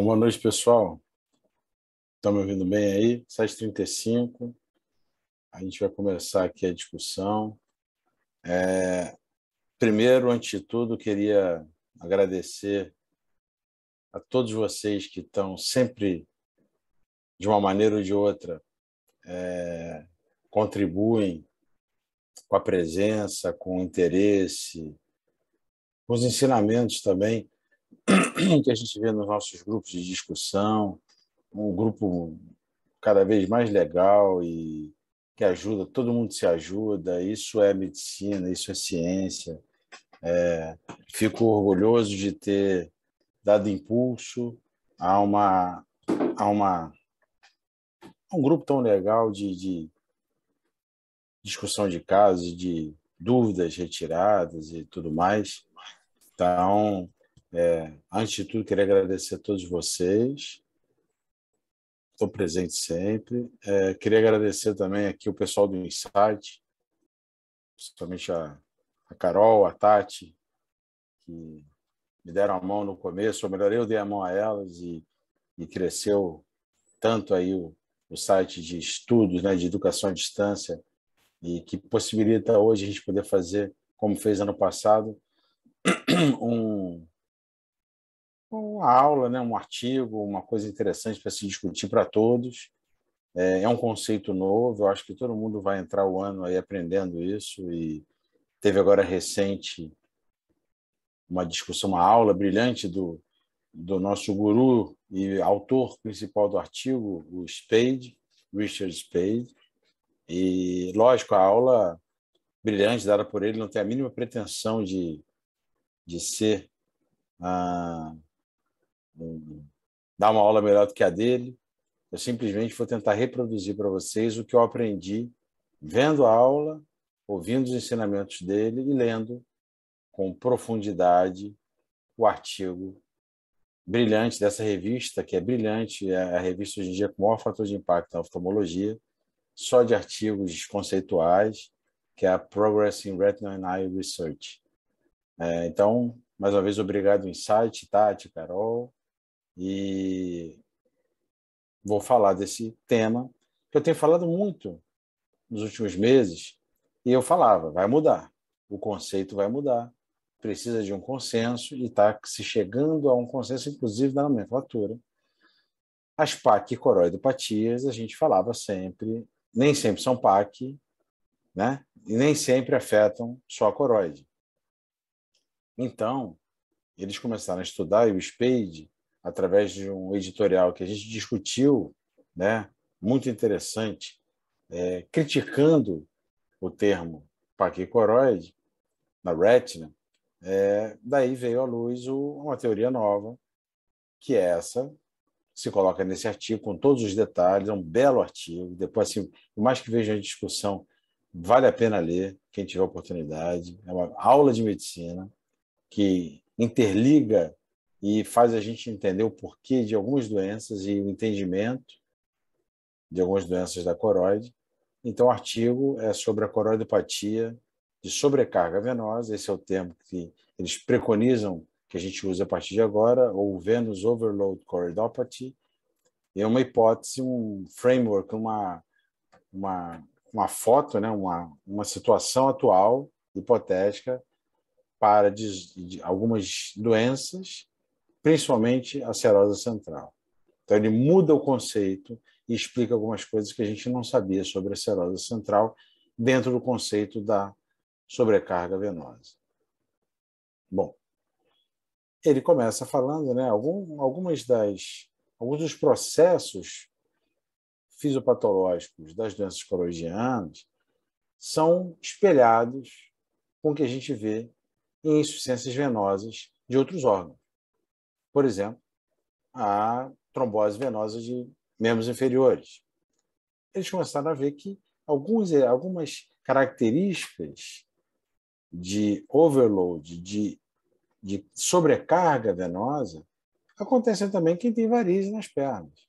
Bom, boa noite, pessoal. Estão tá me ouvindo bem aí? 7h35. A gente vai começar aqui a discussão. É... Primeiro, antes de tudo, queria agradecer a todos vocês que estão sempre, de uma maneira ou de outra, é... contribuem com a presença, com o interesse, com os ensinamentos também que a gente vê nos nossos grupos de discussão, um grupo cada vez mais legal e que ajuda, todo mundo se ajuda, isso é medicina, isso é ciência. É, fico orgulhoso de ter dado impulso a uma a uma a um grupo tão legal de, de discussão de casos, de dúvidas retiradas e tudo mais. Então, é, antes de tudo, queria agradecer a todos vocês. Estou presente sempre. É, queria agradecer também aqui o pessoal do Insight, principalmente a, a Carol, a Tati, que me deram a mão no começo, ou melhor, eu dei a mão a elas e, e cresceu tanto aí o, o site de estudos, né, de educação à distância, e que possibilita hoje a gente poder fazer, como fez ano passado, um, uma aula, né, um artigo, uma coisa interessante para se discutir para todos. É, é, um conceito novo, eu acho que todo mundo vai entrar o ano aí aprendendo isso e teve agora recente uma discussão, uma aula brilhante do, do nosso guru e autor principal do artigo, o Spade, Richard Spade. E, lógico, a aula brilhante dada por ele não tem a mínima pretensão de, de ser ah, não dar uma aula melhor do que a dele. Eu simplesmente vou tentar reproduzir para vocês o que eu aprendi vendo a aula, ouvindo os ensinamentos dele e lendo com profundidade o artigo brilhante dessa revista, que é brilhante, é a revista hoje em dia com o maior fator de impacto na oftalmologia, só de artigos conceituais, que é a Progress in Retina and Eye Research. É, então, mais uma vez, obrigado, Insight, Tati, Carol. E vou falar desse tema que eu tenho falado muito nos últimos meses. E eu falava, vai mudar, o conceito vai mudar, precisa de um consenso e está se chegando a um consenso, inclusive na nomenclatura. As PAC e coroidopatias, a gente falava sempre, nem sempre são PAC, né? E nem sempre afetam só a coroide. Então, eles começaram a estudar, e o SPADE, através de um editorial que a gente discutiu, né, muito interessante, é, criticando o termo paquicoroide na retina, é, daí veio à luz o, uma teoria nova, que é essa, se coloca nesse artigo com todos os detalhes, é um belo artigo, depois, assim, por mais que veja a discussão, vale a pena ler, quem tiver oportunidade, é uma aula de medicina que interliga e faz a gente entender o porquê de algumas doenças e o entendimento de algumas doenças da coroide. Então, o artigo é sobre a coroidopatia de sobrecarga venosa, esse é o termo que eles preconizam que a gente usa a partir de agora, ou Venus Overload Choroidopathy, é uma hipótese, um framework, uma, uma, uma foto, né? uma, uma situação atual, hipotética, para de algumas doenças principalmente a serosa central. Então, ele muda o conceito e explica algumas coisas que a gente não sabia sobre a serosa central dentro do conceito da sobrecarga venosa. Bom, ele começa falando né, algum, algumas das, alguns dos processos fisiopatológicos das doenças coroidianas são espelhados com o que a gente vê em insuficiências venosas de outros órgãos por exemplo, a trombose venosa de membros inferiores. Eles começaram a ver que alguns, eh, algumas características de overload, de, de sobrecarga venosa, acontecem também quem tem varizes nas pernas.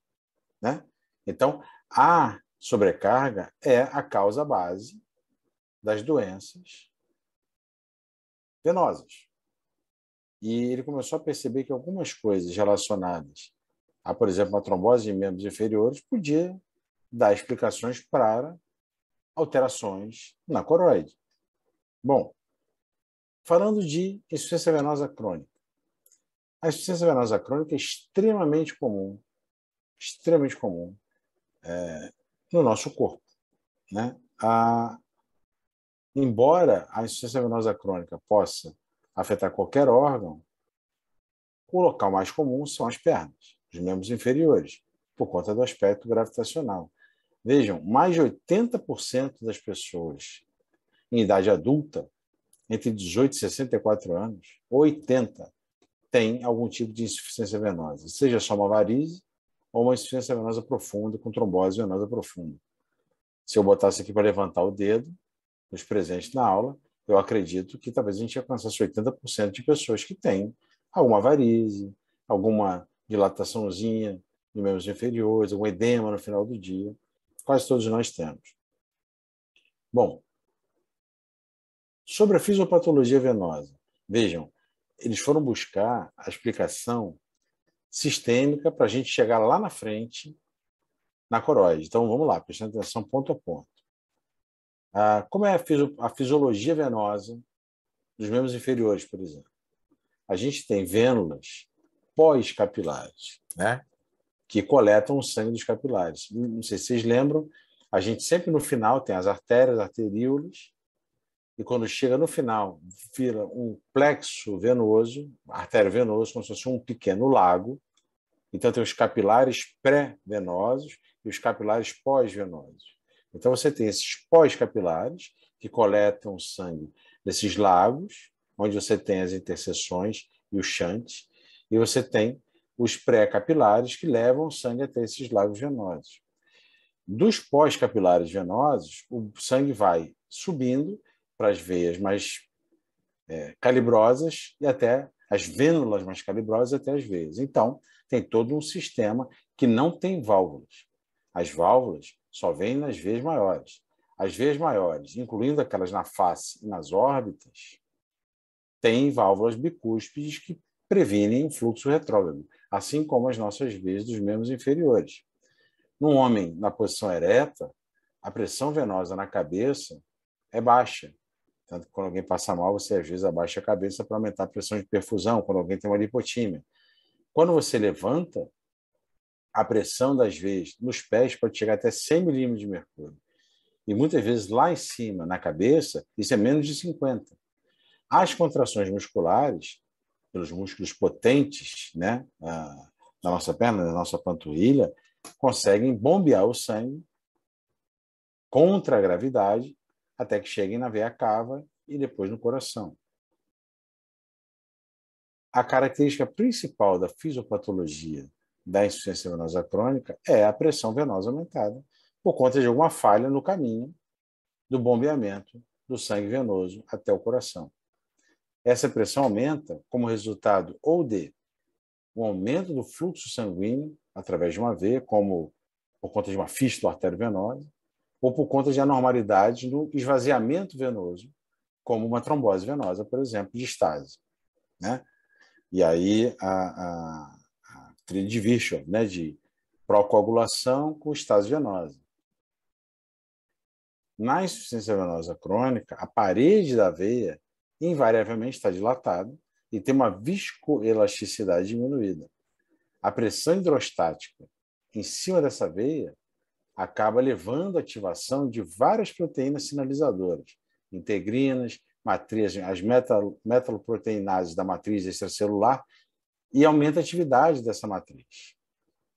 Né? Então, a sobrecarga é a causa base das doenças venosas e ele começou a perceber que algumas coisas relacionadas a, por exemplo, uma trombose em membros inferiores podia dar explicações para alterações na coroide. Bom, falando de insuficiência venosa crônica. A insuficiência venosa crônica é extremamente comum, extremamente comum é, no nosso corpo. Né? A, embora a insuficiência venosa crônica possa afetar qualquer órgão, o local mais comum são as pernas, os membros inferiores, por conta do aspecto gravitacional. Vejam, mais de 80% das pessoas em idade adulta, entre 18 e 64 anos, 80 têm algum tipo de insuficiência venosa, seja só uma varize ou uma insuficiência venosa profunda com trombose venosa profunda. Se eu botasse aqui para levantar o dedo, os presentes na aula, eu acredito que talvez a gente alcançasse 80% de pessoas que têm alguma varize, alguma dilataçãozinha de membros inferiores, algum edema no final do dia. Quase todos nós temos. Bom, sobre a fisiopatologia venosa, vejam, eles foram buscar a explicação sistêmica para a gente chegar lá na frente na coroide. Então vamos lá, prestando atenção ponto a ponto. Ah, como é a, fisi a fisiologia venosa dos membros inferiores, por exemplo? A gente tem vênulas pós-capilares, né? que coletam o sangue dos capilares. Não sei se vocês lembram, a gente sempre no final tem as artérias, arteríolas, e quando chega no final, vira um plexo venoso, artério venoso, como se fosse um pequeno lago. Então tem os capilares pré-venosos e os capilares pós-venosos. Então, você tem esses pós-capilares, que coletam sangue desses lagos, onde você tem as interseções e o chante, e você tem os pré-capilares que levam sangue até esses lagos venosos. Dos pós-capilares venosos, o sangue vai subindo para as veias mais é, calibrosas e até as vênulas mais calibrosas até as veias. Então, tem todo um sistema que não tem válvulas. As válvulas só vem nas veias maiores. As veias maiores, incluindo aquelas na face e nas órbitas, têm válvulas bicúspides que previnem o fluxo retrógrado, assim como as nossas veias dos membros inferiores. Num homem na posição ereta, a pressão venosa na cabeça é baixa. Tanto que quando alguém passa mal, você às vezes abaixa a cabeça para aumentar a pressão de perfusão, quando alguém tem uma lipotímia. Quando você levanta, a pressão das veias nos pés pode chegar até 100 milímetros de mercúrio. E muitas vezes lá em cima, na cabeça, isso é menos de 50. As contrações musculares, pelos músculos potentes né, da nossa perna, da nossa panturrilha, conseguem bombear o sangue contra a gravidade até que cheguem na veia cava e depois no coração. A característica principal da fisiopatologia da insuficiência venosa crônica é a pressão venosa aumentada por conta de alguma falha no caminho do bombeamento do sangue venoso até o coração. Essa pressão aumenta como resultado ou de um aumento do fluxo sanguíneo através de uma veia, como por conta de uma fístula arterial-venosa, ou por conta de anormalidades no esvaziamento venoso, como uma trombose venosa, por exemplo, de estase. Né? E aí a, a division, né, de procoagulação com estase venosa. Na insuficiência venosa crônica, a parede da veia invariavelmente está dilatada e tem uma viscoelasticidade diminuída. A pressão hidrostática em cima dessa veia acaba levando a ativação de várias proteínas sinalizadoras, integrinas, matrizes, as metal, metaloproteinases da matriz extracelular e aumenta a atividade dessa matriz.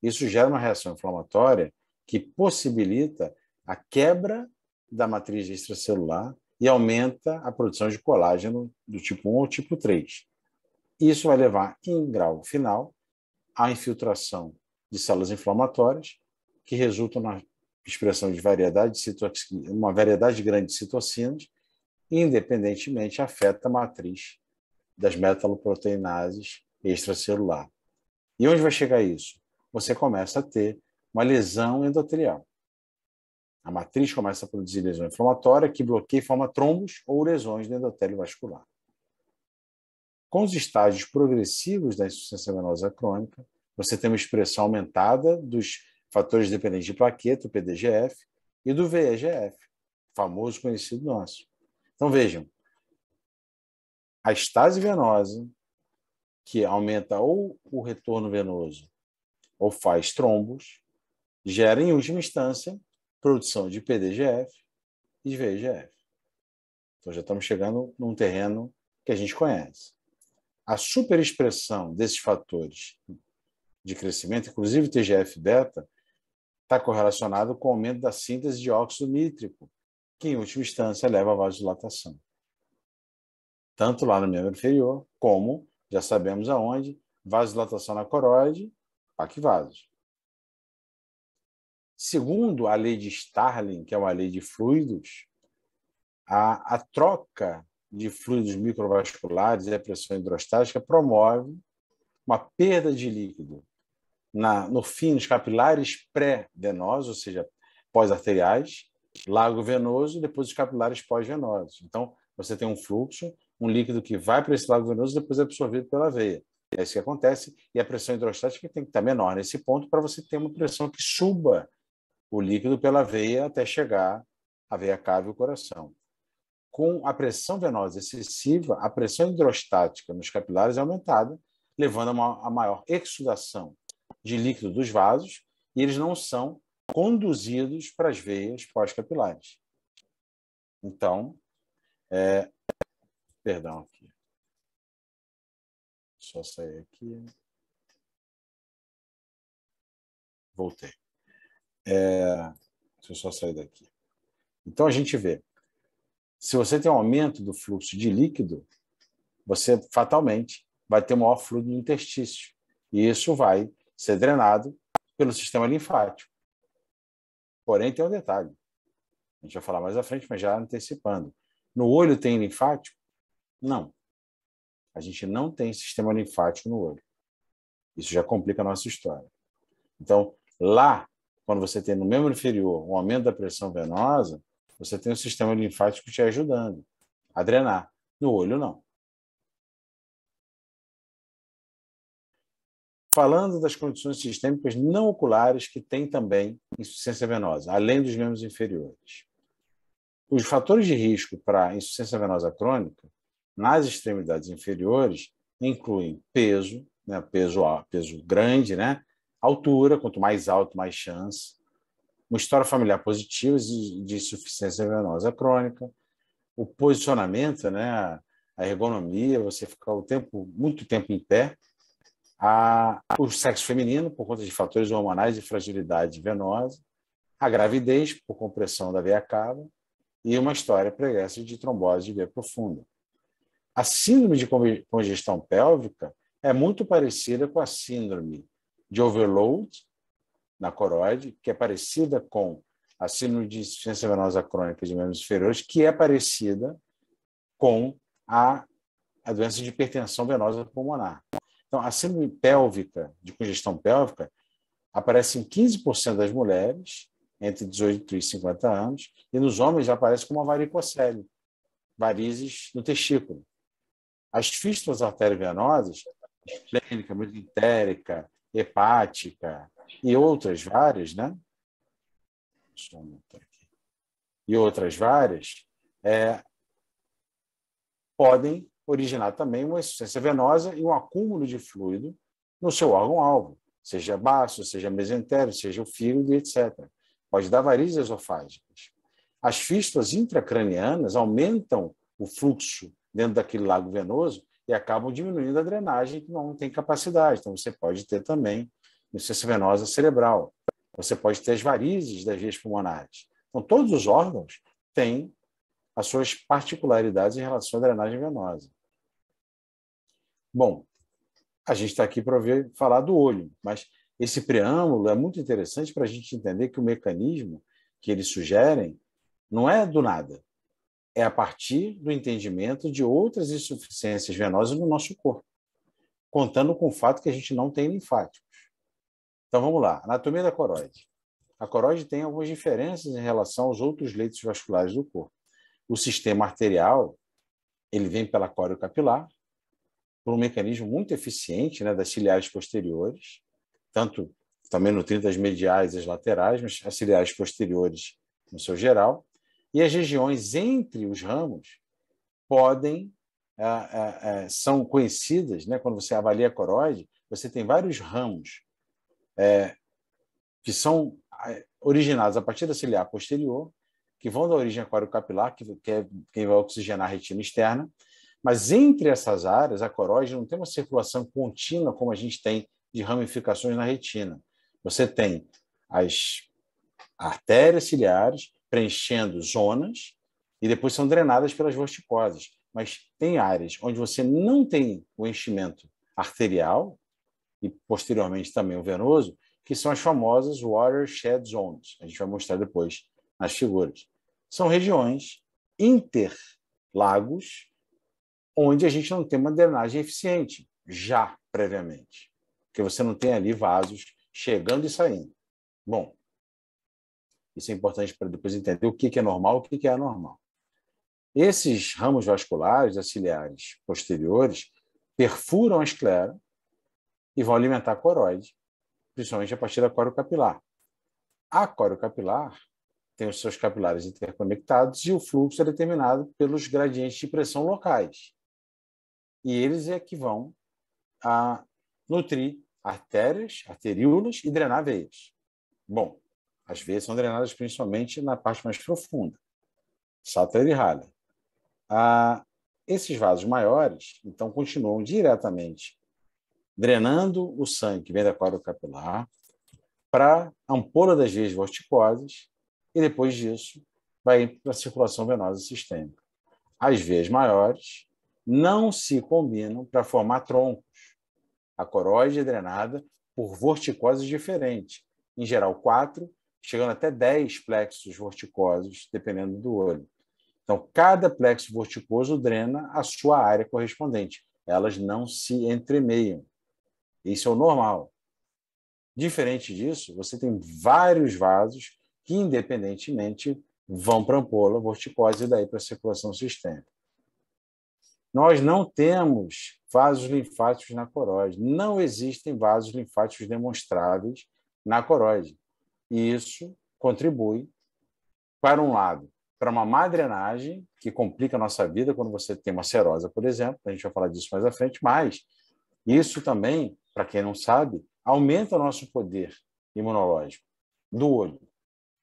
Isso gera uma reação inflamatória que possibilita a quebra da matriz extracelular e aumenta a produção de colágeno do tipo 1 ou tipo 3. Isso vai levar, em grau final, à infiltração de células inflamatórias, que resultam na expressão de variedade de uma variedade grande de citocinas, e, independentemente, afeta a matriz das metaloproteinases extracelular. E onde vai chegar isso? Você começa a ter uma lesão endotelial. A matriz começa a produzir lesão inflamatória que bloqueia e forma trombos ou lesões no endotélio vascular. Com os estágios progressivos da insuficiência venosa crônica, você tem uma expressão aumentada dos fatores dependentes de plaqueta, o PDGF, e do VEGF, famoso conhecido nosso. Então vejam, a estase venosa que aumenta ou o retorno venoso ou faz trombos, gera em última instância produção de PDGF e de VEGF. Então já estamos chegando num terreno que a gente conhece. A superexpressão desses fatores de crescimento, inclusive TGF-beta, está correlacionado com o aumento da síntese de óxido nítrico, que em última instância leva à vasodilatação. Tanto lá no membro inferior, como já sabemos aonde, vasodilatação na coroide, paquivasos. Segundo a lei de Starling, que é uma lei de fluidos, a, a troca de fluidos microvasculares e a pressão hidrostática promove uma perda de líquido na, no fim dos capilares pré-venosos, ou seja, pós-arteriais, lago venoso e depois os capilares pós-venosos. Então, você tem um fluxo um líquido que vai para esse lado venoso e depois é absorvido pela veia. É isso que acontece, e a pressão hidrostática tem que estar menor nesse ponto para você ter uma pressão que suba o líquido pela veia até chegar à veia cave e o coração. Com a pressão venosa excessiva, a pressão hidrostática nos capilares é aumentada, levando a, uma, a maior exsudação de líquido dos vasos, e eles não são conduzidos para as veias pós-capilares. Então, é, Perdão aqui. Só sair aqui. Voltei. É, deixa eu só sair daqui. Então a gente vê. Se você tem um aumento do fluxo de líquido, você fatalmente vai ter um maior fluxo no interstício. E isso vai ser drenado pelo sistema linfático. Porém, tem um detalhe. A gente vai falar mais à frente, mas já antecipando. No olho tem linfático? Não. A gente não tem sistema linfático no olho. Isso já complica a nossa história. Então, lá, quando você tem no membro inferior um aumento da pressão venosa, você tem o um sistema linfático te ajudando a drenar. No olho, não. Falando das condições sistêmicas não oculares que têm também insuficiência venosa, além dos membros inferiores. Os fatores de risco para insuficiência venosa crônica nas extremidades inferiores incluem peso, né, peso, peso grande, né, altura, quanto mais alto, mais chance, uma história familiar positiva de insuficiência venosa crônica, o posicionamento, né, a ergonomia, você ficar o tempo, muito tempo em pé, a, o sexo feminino, por conta de fatores hormonais de fragilidade venosa, a gravidez, por compressão da veia cava, e uma história pregressa de trombose de veia profunda. A síndrome de congestão pélvica é muito parecida com a síndrome de overload na coroide, que é parecida com a síndrome de insuficiência venosa crônica de membros inferiores, que é parecida com a, a doença de hipertensão venosa pulmonar. Então, a síndrome pélvica, de congestão pélvica, aparece em 15% das mulheres entre 18 e 50 anos, e nos homens aparece como uma varicocele, varizes no testículo. As fístulas arteriovenosas, esplênica, mesentérica, hepática e outras várias, né? Deixa eu aqui. E outras várias, é, podem originar também uma insuficiência venosa e um acúmulo de fluido no seu órgão-alvo, seja baço, seja mesentério, seja o fígado, etc. Pode dar varizes esofágicas. As fístulas intracranianas aumentam o fluxo dentro daquele lago venoso e acabam diminuindo a drenagem que não tem capacidade. Então, você pode ter também insuficiência venosa cerebral. Você pode ter as varizes das vias pulmonares. Então, todos os órgãos têm as suas particularidades em relação à drenagem venosa. Bom, a gente está aqui para falar do olho, mas esse preâmbulo é muito interessante para a gente entender que o mecanismo que eles sugerem não é do nada é a partir do entendimento de outras insuficiências venosas no nosso corpo, contando com o fato que a gente não tem linfáticos. Então vamos lá, anatomia da coroide. A coroide tem algumas diferenças em relação aos outros leitos vasculares do corpo. O sistema arterial, ele vem pela córeo capilar, por um mecanismo muito eficiente né, das ciliares posteriores, tanto também nutrindo as mediais e as laterais, mas as ciliares posteriores no seu geral, e as regiões entre os ramos podem ah, ah, ah, são conhecidas, né? quando você avalia a coroide, você tem vários ramos é, que são originados a partir da ciliar posterior, que vão da origem aquário-capilar, que, que é quem vai oxigenar a retina externa, mas entre essas áreas, a coroide não tem uma circulação contínua como a gente tem de ramificações na retina. Você tem as artérias ciliares preenchendo zonas e depois são drenadas pelas vorticoses. Mas tem áreas onde você não tem o enchimento arterial e posteriormente também o venoso, que são as famosas watershed zones. A gente vai mostrar depois nas figuras. São regiões interlagos onde a gente não tem uma drenagem eficiente já previamente, porque você não tem ali vasos chegando e saindo. Bom, isso é importante para depois entender o que é normal e o que é anormal. Esses ramos vasculares, auxiliares posteriores, perfuram a esclera e vão alimentar a coroide, principalmente a partir da coro capilar. A coro capilar tem os seus capilares interconectados e o fluxo é determinado pelos gradientes de pressão locais. E eles é que vão a nutrir artérias, arteríolas e drenar veias. Bom, as veias são drenadas principalmente na parte mais profunda, sátara e rala. Ah, esses vasos maiores, então, continuam diretamente drenando o sangue que vem da corda capilar para a ampola das veias vorticosas e, depois disso, vai para a circulação venosa sistêmica. As veias maiores não se combinam para formar troncos. A coroide é drenada por vorticoses diferentes, em geral quatro chegando até 10 plexos vorticosos, dependendo do olho. Então, cada plexo vorticoso drena a sua área correspondente. Elas não se entremeiam. Isso é o normal. Diferente disso, você tem vários vasos que, independentemente, vão para a ampola, vorticose e daí para a circulação sistêmica. Nós não temos vasos linfáticos na coroide. Não existem vasos linfáticos demonstráveis na coroide. E isso contribui para um lado, para uma má drenagem, que complica a nossa vida quando você tem uma serosa, por exemplo, a gente vai falar disso mais à frente, mas isso também, para quem não sabe, aumenta o nosso poder imunológico do olho.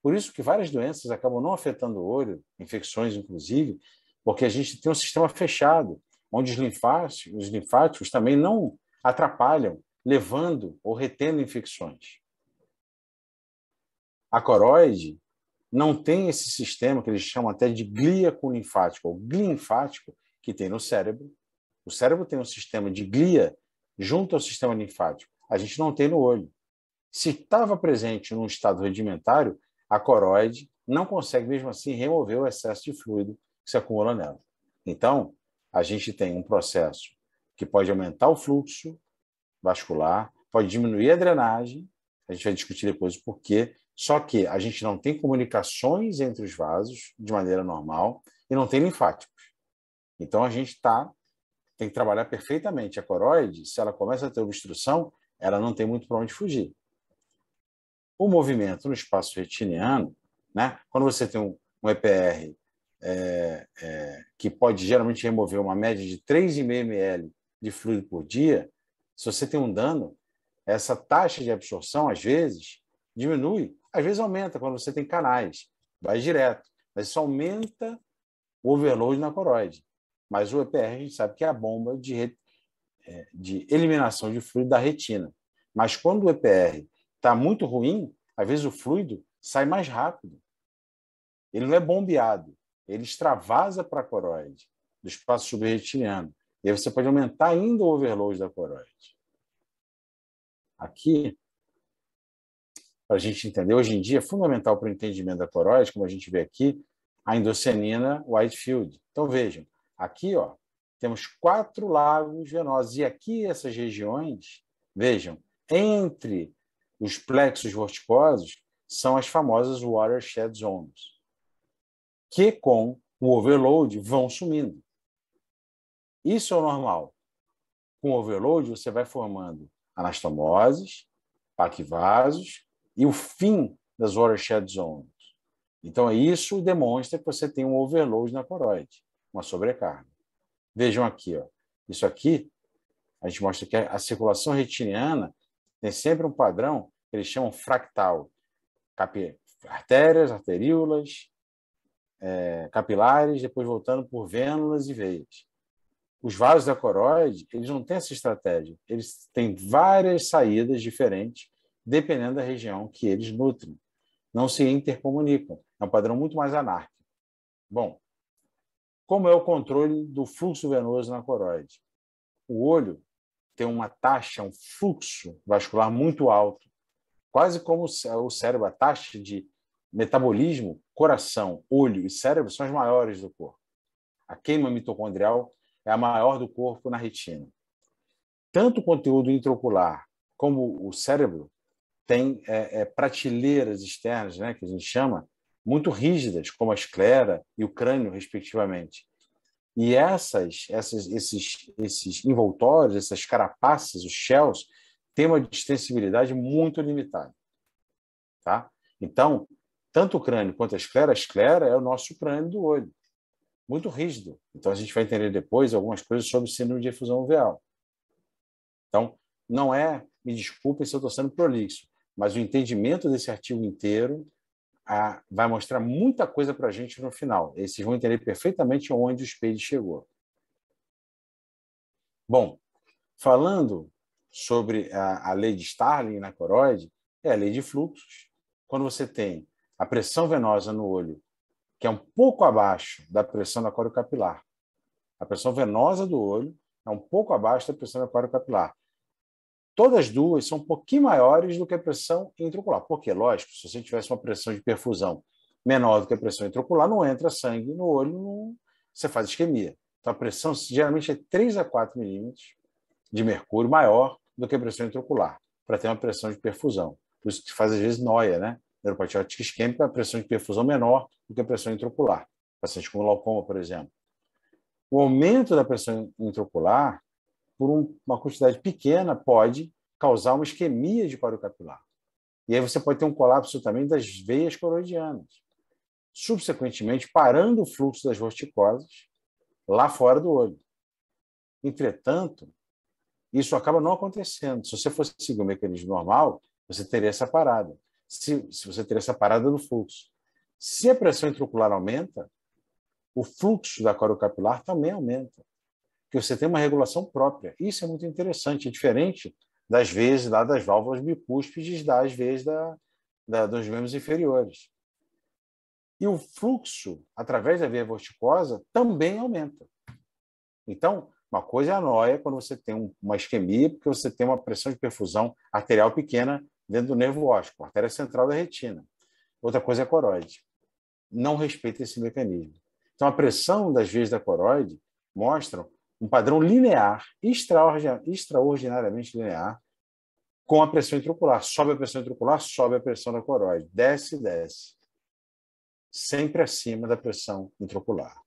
Por isso que várias doenças acabam não afetando o olho, infecções inclusive, porque a gente tem um sistema fechado, onde os linfáticos, os linfáticos também não atrapalham, levando ou retendo infecções. A coroide não tem esse sistema que eles chamam até de glia com linfático, ou glia linfático, que tem no cérebro. O cérebro tem um sistema de glia junto ao sistema linfático. A gente não tem no olho. Se estava presente num estado rudimentário, a coroide não consegue mesmo assim remover o excesso de fluido que se acumula nela. Então, a gente tem um processo que pode aumentar o fluxo vascular, pode diminuir a drenagem, a gente vai discutir depois o porquê, só que a gente não tem comunicações entre os vasos de maneira normal e não tem linfáticos. Então a gente tá, tem que trabalhar perfeitamente. A coroide, se ela começa a ter obstrução, ela não tem muito para onde fugir. O movimento no espaço retiniano, né? quando você tem um, um EPR é, é, que pode geralmente remover uma média de 3,5 ml de fluido por dia, se você tem um dano, essa taxa de absorção, às vezes, diminui às vezes aumenta quando você tem canais, vai direto, mas isso aumenta o overload na coroide. Mas o EPR a gente sabe que é a bomba de, re... É, de eliminação de fluido da retina. Mas quando o EPR está muito ruim, às vezes o fluido sai mais rápido. Ele não é bombeado, ele extravasa para a coroide, do espaço subretiniano. E aí você pode aumentar ainda o overload da coroide. Aqui, para a gente entender. Hoje em dia, é fundamental para o entendimento da coroide, como a gente vê aqui, a Indocenina Whitefield. Então, vejam, aqui ó, temos quatro lagos venosos. E aqui, essas regiões, vejam, entre os plexos vorticosos, são as famosas watershed zones, que com o overload vão sumindo. Isso é o normal. Com o overload, você vai formando anastomoses, paquivasos, e o fim das watershed zones. Então, é isso demonstra que você tem um overload na coroide, uma sobrecarga. Vejam aqui, ó. isso aqui, a gente mostra que a circulação retiniana tem sempre um padrão que eles chamam fractal. artérias, arteríolas, é, capilares, depois voltando por vênulas e veias. Os vasos da coroide, eles não têm essa estratégia. Eles têm várias saídas diferentes dependendo da região que eles nutrem. Não se intercomunicam. É um padrão muito mais anárquico. Bom, como é o controle do fluxo venoso na coroide? O olho tem uma taxa, um fluxo vascular muito alto, quase como o cérebro, a taxa de metabolismo, coração, olho e cérebro são as maiores do corpo. A queima mitocondrial é a maior do corpo na retina. Tanto o conteúdo intraocular como o cérebro tem é, é, prateleiras externas, né, que a gente chama, muito rígidas, como a esclera e o crânio, respectivamente. E essas, essas esses, esses envoltórios, essas carapaças, os shells, têm uma distensibilidade muito limitada. Tá? Então, tanto o crânio quanto a esclera, a esclera é o nosso crânio do olho, muito rígido. Então, a gente vai entender depois algumas coisas sobre o síndrome de efusão uveal. Então, não é, me desculpem se eu estou sendo prolixo, mas o entendimento desse artigo inteiro a, vai mostrar muita coisa para a gente no final. E vocês vão entender perfeitamente onde o Spade chegou. Bom, falando sobre a, a lei de Starling na coroide, é a lei de fluxos. Quando você tem a pressão venosa no olho, que é um pouco abaixo da pressão da capilar, a pressão venosa do olho é um pouco abaixo da pressão da capilar. Todas duas são um pouquinho maiores do que a pressão intraocular. Porque, lógico, se você tivesse uma pressão de perfusão menor do que a pressão intraocular, não entra sangue no olho, não... você faz isquemia. Então, a pressão geralmente é 3 a 4 milímetros de mercúrio maior do que a pressão intraocular, para ter uma pressão de perfusão. Por isso que faz, às vezes, noia, né? Neuropatia ótica isquêmica, a pressão de perfusão menor do que a pressão intraocular. Paciente com glaucoma, por exemplo. O aumento da pressão intraocular por um, uma quantidade pequena, pode causar uma isquemia de coro capilar. E aí você pode ter um colapso também das veias coroidianas, subsequentemente parando o fluxo das vorticosas lá fora do olho. Entretanto, isso acaba não acontecendo. Se você fosse seguir o mecanismo normal, você teria essa parada. Se, se você teria essa parada no fluxo. Se a pressão intraocular aumenta, o fluxo da capilar também aumenta que você tem uma regulação própria. Isso é muito interessante, é diferente das vezes lá das válvulas bicúspides, das vezes da, da, dos membros inferiores. E o fluxo, através da veia vorticosa, também aumenta. Então, uma coisa é a noia, quando você tem uma isquemia, porque você tem uma pressão de perfusão arterial pequena dentro do nervo óptico, artéria central da retina. Outra coisa é a coroide. Não respeita esse mecanismo. Então, a pressão das vezes da coroide mostram um padrão linear, extraordinariamente linear, com a pressão intraocular. Sobe a pressão intraocular, sobe a pressão da coroide. Desce, desce. Sempre acima da pressão intraocular.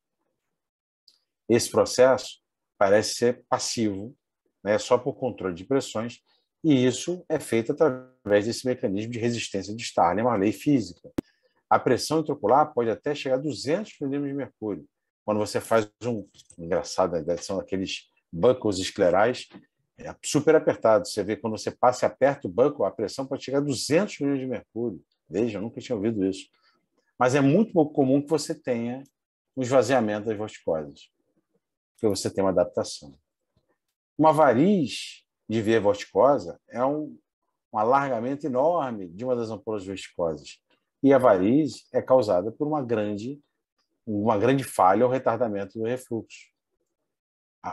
Esse processo parece ser passivo, né, só por controle de pressões, e isso é feito através desse mecanismo de resistência de Starling, é uma lei física. A pressão intraocular pode até chegar a 200 milímetros de mercúrio quando você faz um. Engraçado, né? são aqueles bancos esclerais é super apertado. Você vê quando você passa e aperta o banco, a pressão pode chegar a 200 milímetros de mercúrio. Veja, eu nunca tinha ouvido isso. Mas é muito pouco comum que você tenha um esvaziamento das vorticoses, porque você tem uma adaptação. Uma variz de via vorticosa é um, um alargamento enorme de uma das ampolas vorticosas. E a variz é causada por uma grande uma grande falha é o retardamento do refluxo.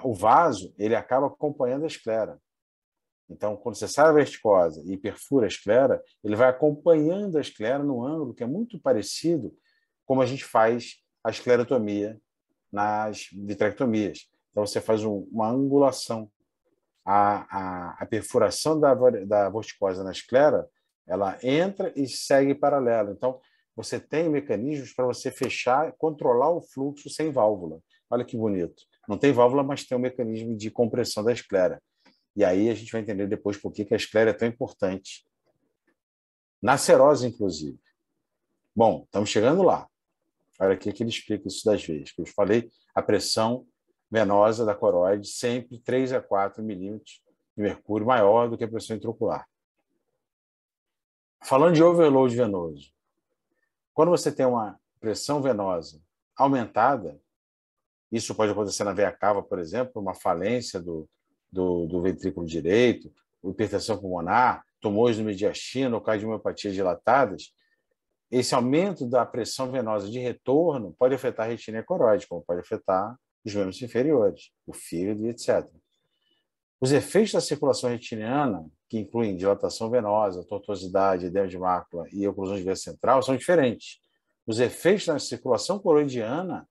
O vaso ele acaba acompanhando a esclera. Então, quando você sai da verticose e perfura a esclera, ele vai acompanhando a esclera no ângulo que é muito parecido como a gente faz a esclerotomia nas vitrectomias. Então, você faz um, uma angulação. A, a, a perfuração da, da na esclera, ela entra e segue paralela. Então, você tem mecanismos para você fechar, controlar o fluxo sem válvula. Olha que bonito. Não tem válvula, mas tem um mecanismo de compressão da esclera. E aí a gente vai entender depois por que a esclera é tão importante. Na serose, inclusive. Bom, estamos chegando lá. Olha aqui que ele explica isso das vezes. Que eu falei, a pressão venosa da coroide sempre 3 a 4 milímetros de mercúrio maior do que a pressão intraocular. Falando de overload venoso, quando você tem uma pressão venosa aumentada, isso pode acontecer na veia cava, por exemplo, uma falência do, do, do ventrículo direito, hipertensão pulmonar, tumores no mediastino, cardiomiopatia dilatadas, esse aumento da pressão venosa de retorno pode afetar a retina e a coroide, como pode afetar os membros inferiores, o fígado e etc. Os efeitos da circulação retiniana, que incluem dilatação venosa, tortuosidade, edema de mácula e oclusão de veia central, são diferentes. Os efeitos da circulação coroidiana,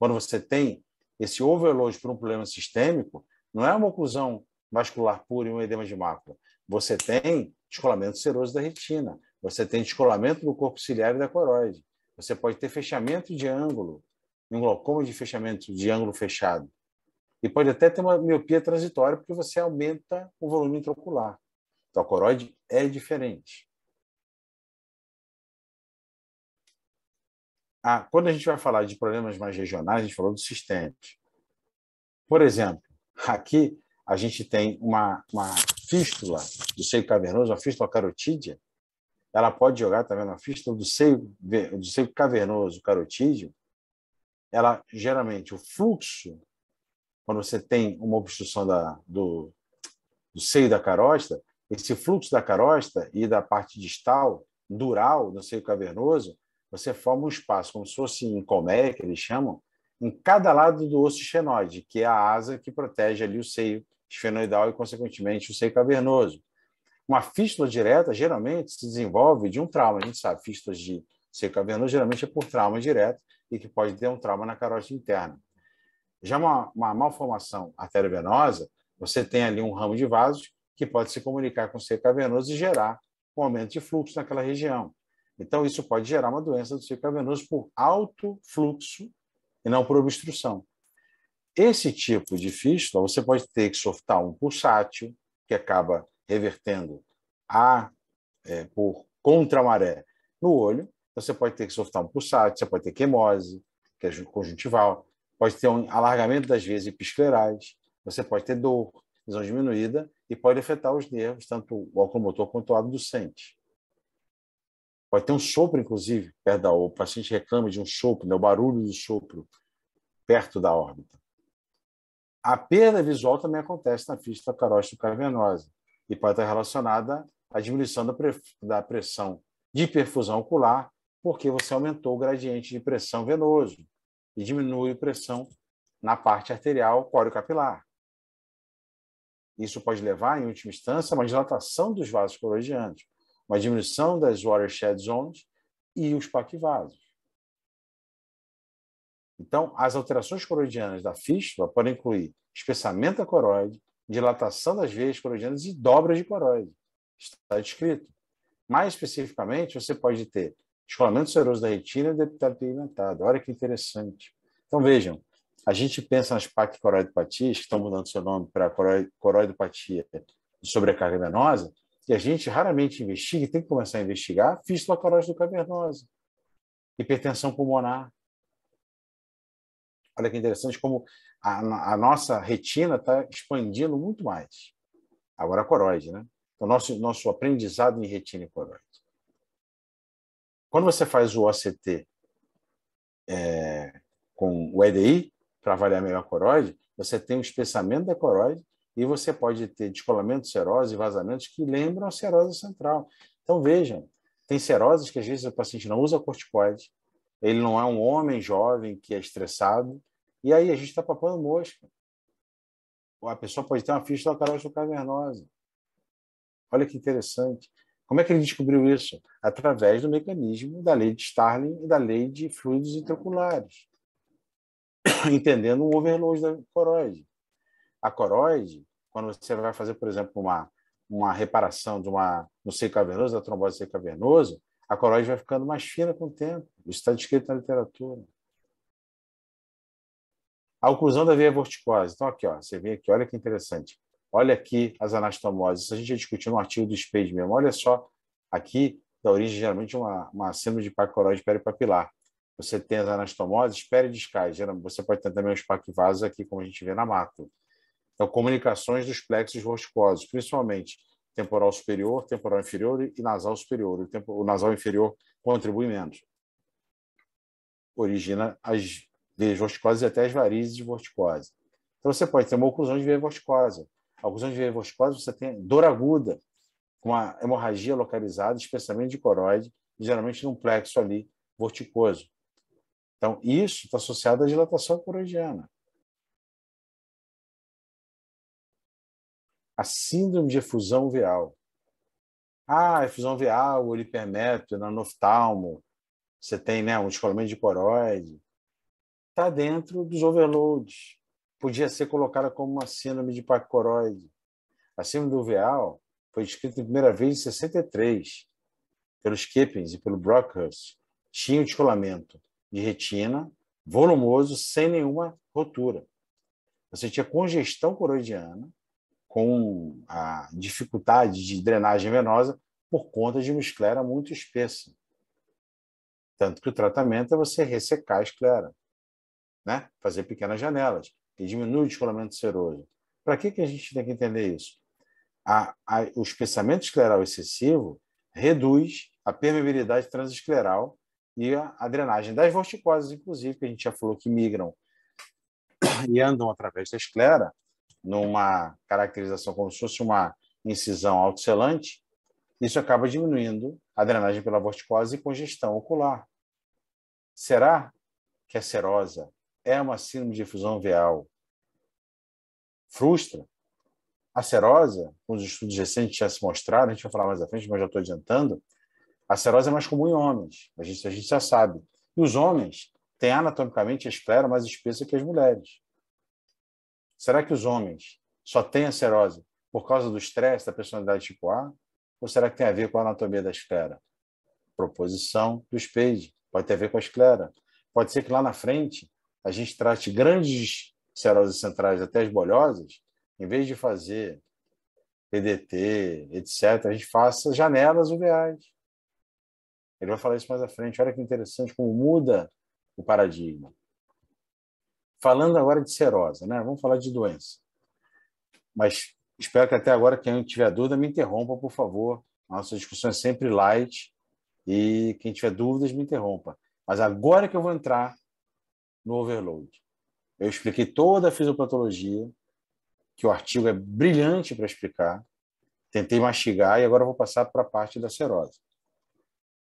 quando você tem esse overload por um problema sistêmico, não é uma oclusão vascular pura e um edema de mácula. Você tem descolamento seroso da retina, você tem descolamento do corpo ciliar e da coroide, você pode ter fechamento de ângulo, um glaucoma de fechamento de ângulo fechado. E pode até ter uma miopia transitória, porque você aumenta o volume intraocular. Então, a coroide é diferente. Ah, quando a gente vai falar de problemas mais regionais, a gente falou dos sistemas. Por exemplo, aqui a gente tem uma, uma fístula do seio cavernoso, uma fístula carotídea. Ela pode jogar também na fístula do seio, do seio cavernoso, carotídeo. Ela, geralmente, o fluxo quando você tem uma obstrução da, do, do seio da carosta, esse fluxo da carosta e da parte distal, dural, do seio cavernoso, você forma um espaço, como se fosse em colmeia, que eles chamam, em cada lado do osso esfenoide, que é a asa que protege ali o seio esfenoidal e, consequentemente, o seio cavernoso. Uma fístula direta geralmente se desenvolve de um trauma. A gente sabe, fístulas de seio cavernoso geralmente é por trauma direto e que pode ter um trauma na carótida interna. Já uma, uma malformação arteriovenosa, você tem ali um ramo de vasos que pode se comunicar com o seio cavernoso e gerar um aumento de fluxo naquela região. Então, isso pode gerar uma doença do seio cavernoso por alto fluxo e não por obstrução. Esse tipo de fístula, você pode ter que sofrer um pulsátil, que acaba revertendo a, é, por contra-maré no olho. Você pode ter que sofrer um pulsátil, você pode ter quemose, que é conjuntival. Pode ter um alargamento das veias episclerais, você pode ter dor, visão diminuída e pode afetar os nervos, tanto o locomotor quanto o abducente. Pode ter um sopro, inclusive, perto da órbita. O paciente reclama de um sopro, né, o barulho do sopro perto da órbita. A perda visual também acontece na fístula carótida cavernosa e pode estar relacionada à diminuição da, da pressão de perfusão ocular, porque você aumentou o gradiente de pressão venoso e diminui a pressão na parte arterial capilar. Isso pode levar, em última instância, a uma dilatação dos vasos coroidianos, uma diminuição das watershed zones e os paquivasos. Então, as alterações coroidianas da fístula podem incluir espessamento da coroide, dilatação das veias coroidianas e dobras de coroide. Está descrito. Mais especificamente, você pode ter escoamento seroso da retina do deputado pigmentado. Olha que interessante. Então, vejam, a gente pensa nas PAC coroidopatias, que estão mudando seu nome para coroidopatia de sobrecarga venosa, e a gente raramente investiga, e tem que começar a investigar, fístula coroide do cavernosa, hipertensão pulmonar. Olha que interessante como a, a nossa retina está expandindo muito mais. Agora a coroide, né? O então, nosso, nosso aprendizado em retina e coroide. Quando você faz o OCT é, com o EDI, para avaliar melhor a coroide, você tem o um espessamento da coroide e você pode ter descolamento serose e vazamentos que lembram a serose central. Então, vejam, tem seroses que às vezes o paciente não usa corticoide, ele não é um homem jovem que é estressado, e aí a gente está papando mosca. A pessoa pode ter uma fístula carótida cavernosa. Olha que interessante. Como é que ele descobriu isso? Através do mecanismo da lei de Starling e da lei de fluidos intraoculares, entendendo o overload da coroide. A coroide, quando você vai fazer, por exemplo, uma, uma reparação de uma, no seio cavernoso, da trombose seio cavernoso, a coroide vai ficando mais fina com o tempo. Isso está descrito na literatura. A oclusão da veia vorticose. Então, aqui, ó, você vê aqui, olha que interessante. Olha aqui as anastomoses. Isso a gente já discutiu no artigo do SPACE mesmo. Olha só, aqui da origem geralmente uma, uma síndrome de pacoróide peripapilar. Você tem as anastomoses peridiscais. Você pode ter também os paquivasos aqui, como a gente vê na mato. Então, comunicações dos plexos roscosos, principalmente temporal superior, temporal inferior e nasal superior. O, tempo, o nasal inferior contribui menos. Origina as desvorticoses e até as varizes de vorticose. Então, você pode ter uma oclusão de veia vorticosa. Alguns de você tem dor aguda, com uma hemorragia localizada, especialmente de coroide, geralmente num plexo ali vorticoso. Então, isso está associado à dilatação coroidiana. A síndrome de efusão vial. Ah, efusão vial, olipermétrio, nanoftalmo, você tem né, um descolamento de coroide. Está dentro dos overloads podia ser colocada como uma síndrome de parcoroide. A síndrome do Veal foi descrita pela primeira vez em 63 pelos Kippens e pelo Brockhurst. Tinha um descolamento de retina volumoso sem nenhuma rotura. Você tinha congestão coroidiana com a dificuldade de drenagem venosa por conta de uma esclera muito espessa. Tanto que o tratamento é você ressecar a esclera, né? fazer pequenas janelas que diminui o descolamento seroso. Para que, que a gente tem que entender isso? A, a, o espessamento escleral excessivo reduz a permeabilidade transescleral e a, a drenagem das vorticoses, inclusive, que a gente já falou que migram e andam através da esclera, numa caracterização como se fosse uma incisão autocelante, isso acaba diminuindo a drenagem pela vorticose e congestão ocular. Será que a é serosa é uma síndrome de efusão veal. Frustra. A serose, os estudos recentes já se mostraram, a gente vai falar mais à frente, mas já estou adiantando, a serose é mais comum em homens, a gente, a gente já sabe. E os homens têm anatomicamente a esclera mais espessa que as mulheres. Será que os homens só têm a serose por causa do estresse da personalidade tipo A? Ou será que tem a ver com a anatomia da esclera? Proposição do SPED. Pode ter a ver com a esclera. Pode ser que lá na frente a gente trate grandes seroses centrais, até as bolhosas, em vez de fazer PDT, etc., a gente faça janelas uveais. Ele vai falar isso mais à frente. Olha que interessante como muda o paradigma. Falando agora de cirrose, né? vamos falar de doença. Mas espero que até agora quem tiver dúvida me interrompa, por favor. Nossa discussão é sempre light e quem tiver dúvidas me interrompa. Mas agora que eu vou entrar no overload. Eu expliquei toda a fisiopatologia, que o artigo é brilhante para explicar. Tentei mastigar e agora vou passar para a parte da serose.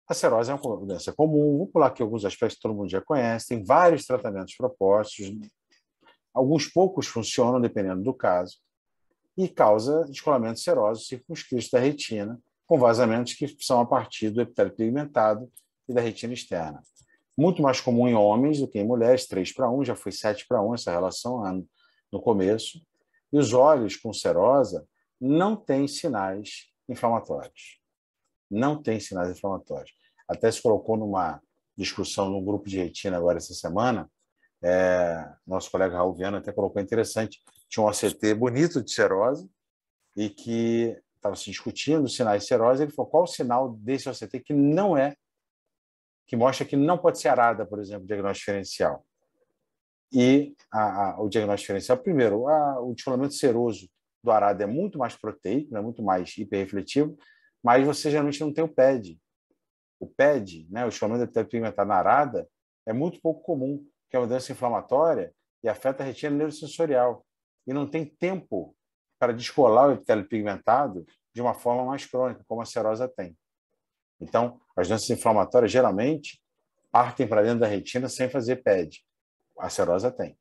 A serose é uma doença comum, vou pular aqui alguns aspectos que todo mundo já conhece, tem vários tratamentos propostos, alguns poucos funcionam, dependendo do caso, e causa descolamento seroso circunscrito da retina, com vazamentos que são a partir do epitélio pigmentado e da retina externa muito mais comum em homens do que em mulheres, 3 para 1, já foi 7 para 1 essa relação no começo. E os olhos com serosa não têm sinais inflamatórios. Não tem sinais inflamatórios. Até se colocou numa discussão num grupo de retina agora essa semana, é, nosso colega Raul Viana até colocou interessante, tinha um OCT bonito de serosa e que estava se discutindo sinais de serose, ele falou qual o sinal desse OCT que não é que mostra que não pode ser arada, por exemplo, o diagnóstico diferencial. E a, a, o diagnóstico diferencial, primeiro, a, o descolamento seroso do arado é muito mais proteico, é muito mais hiperrefletivo, mas você geralmente não tem o PED. O PED, né, o descolamento epitélio pigmentado na arada, é muito pouco comum, que é uma doença inflamatória e afeta a retina neurosensorial. E não tem tempo para descolar o epitélio pigmentado de uma forma mais crônica, como a serosa tem. Então, as doenças inflamatórias geralmente partem para dentro da retina sem fazer PED. A serosa tem.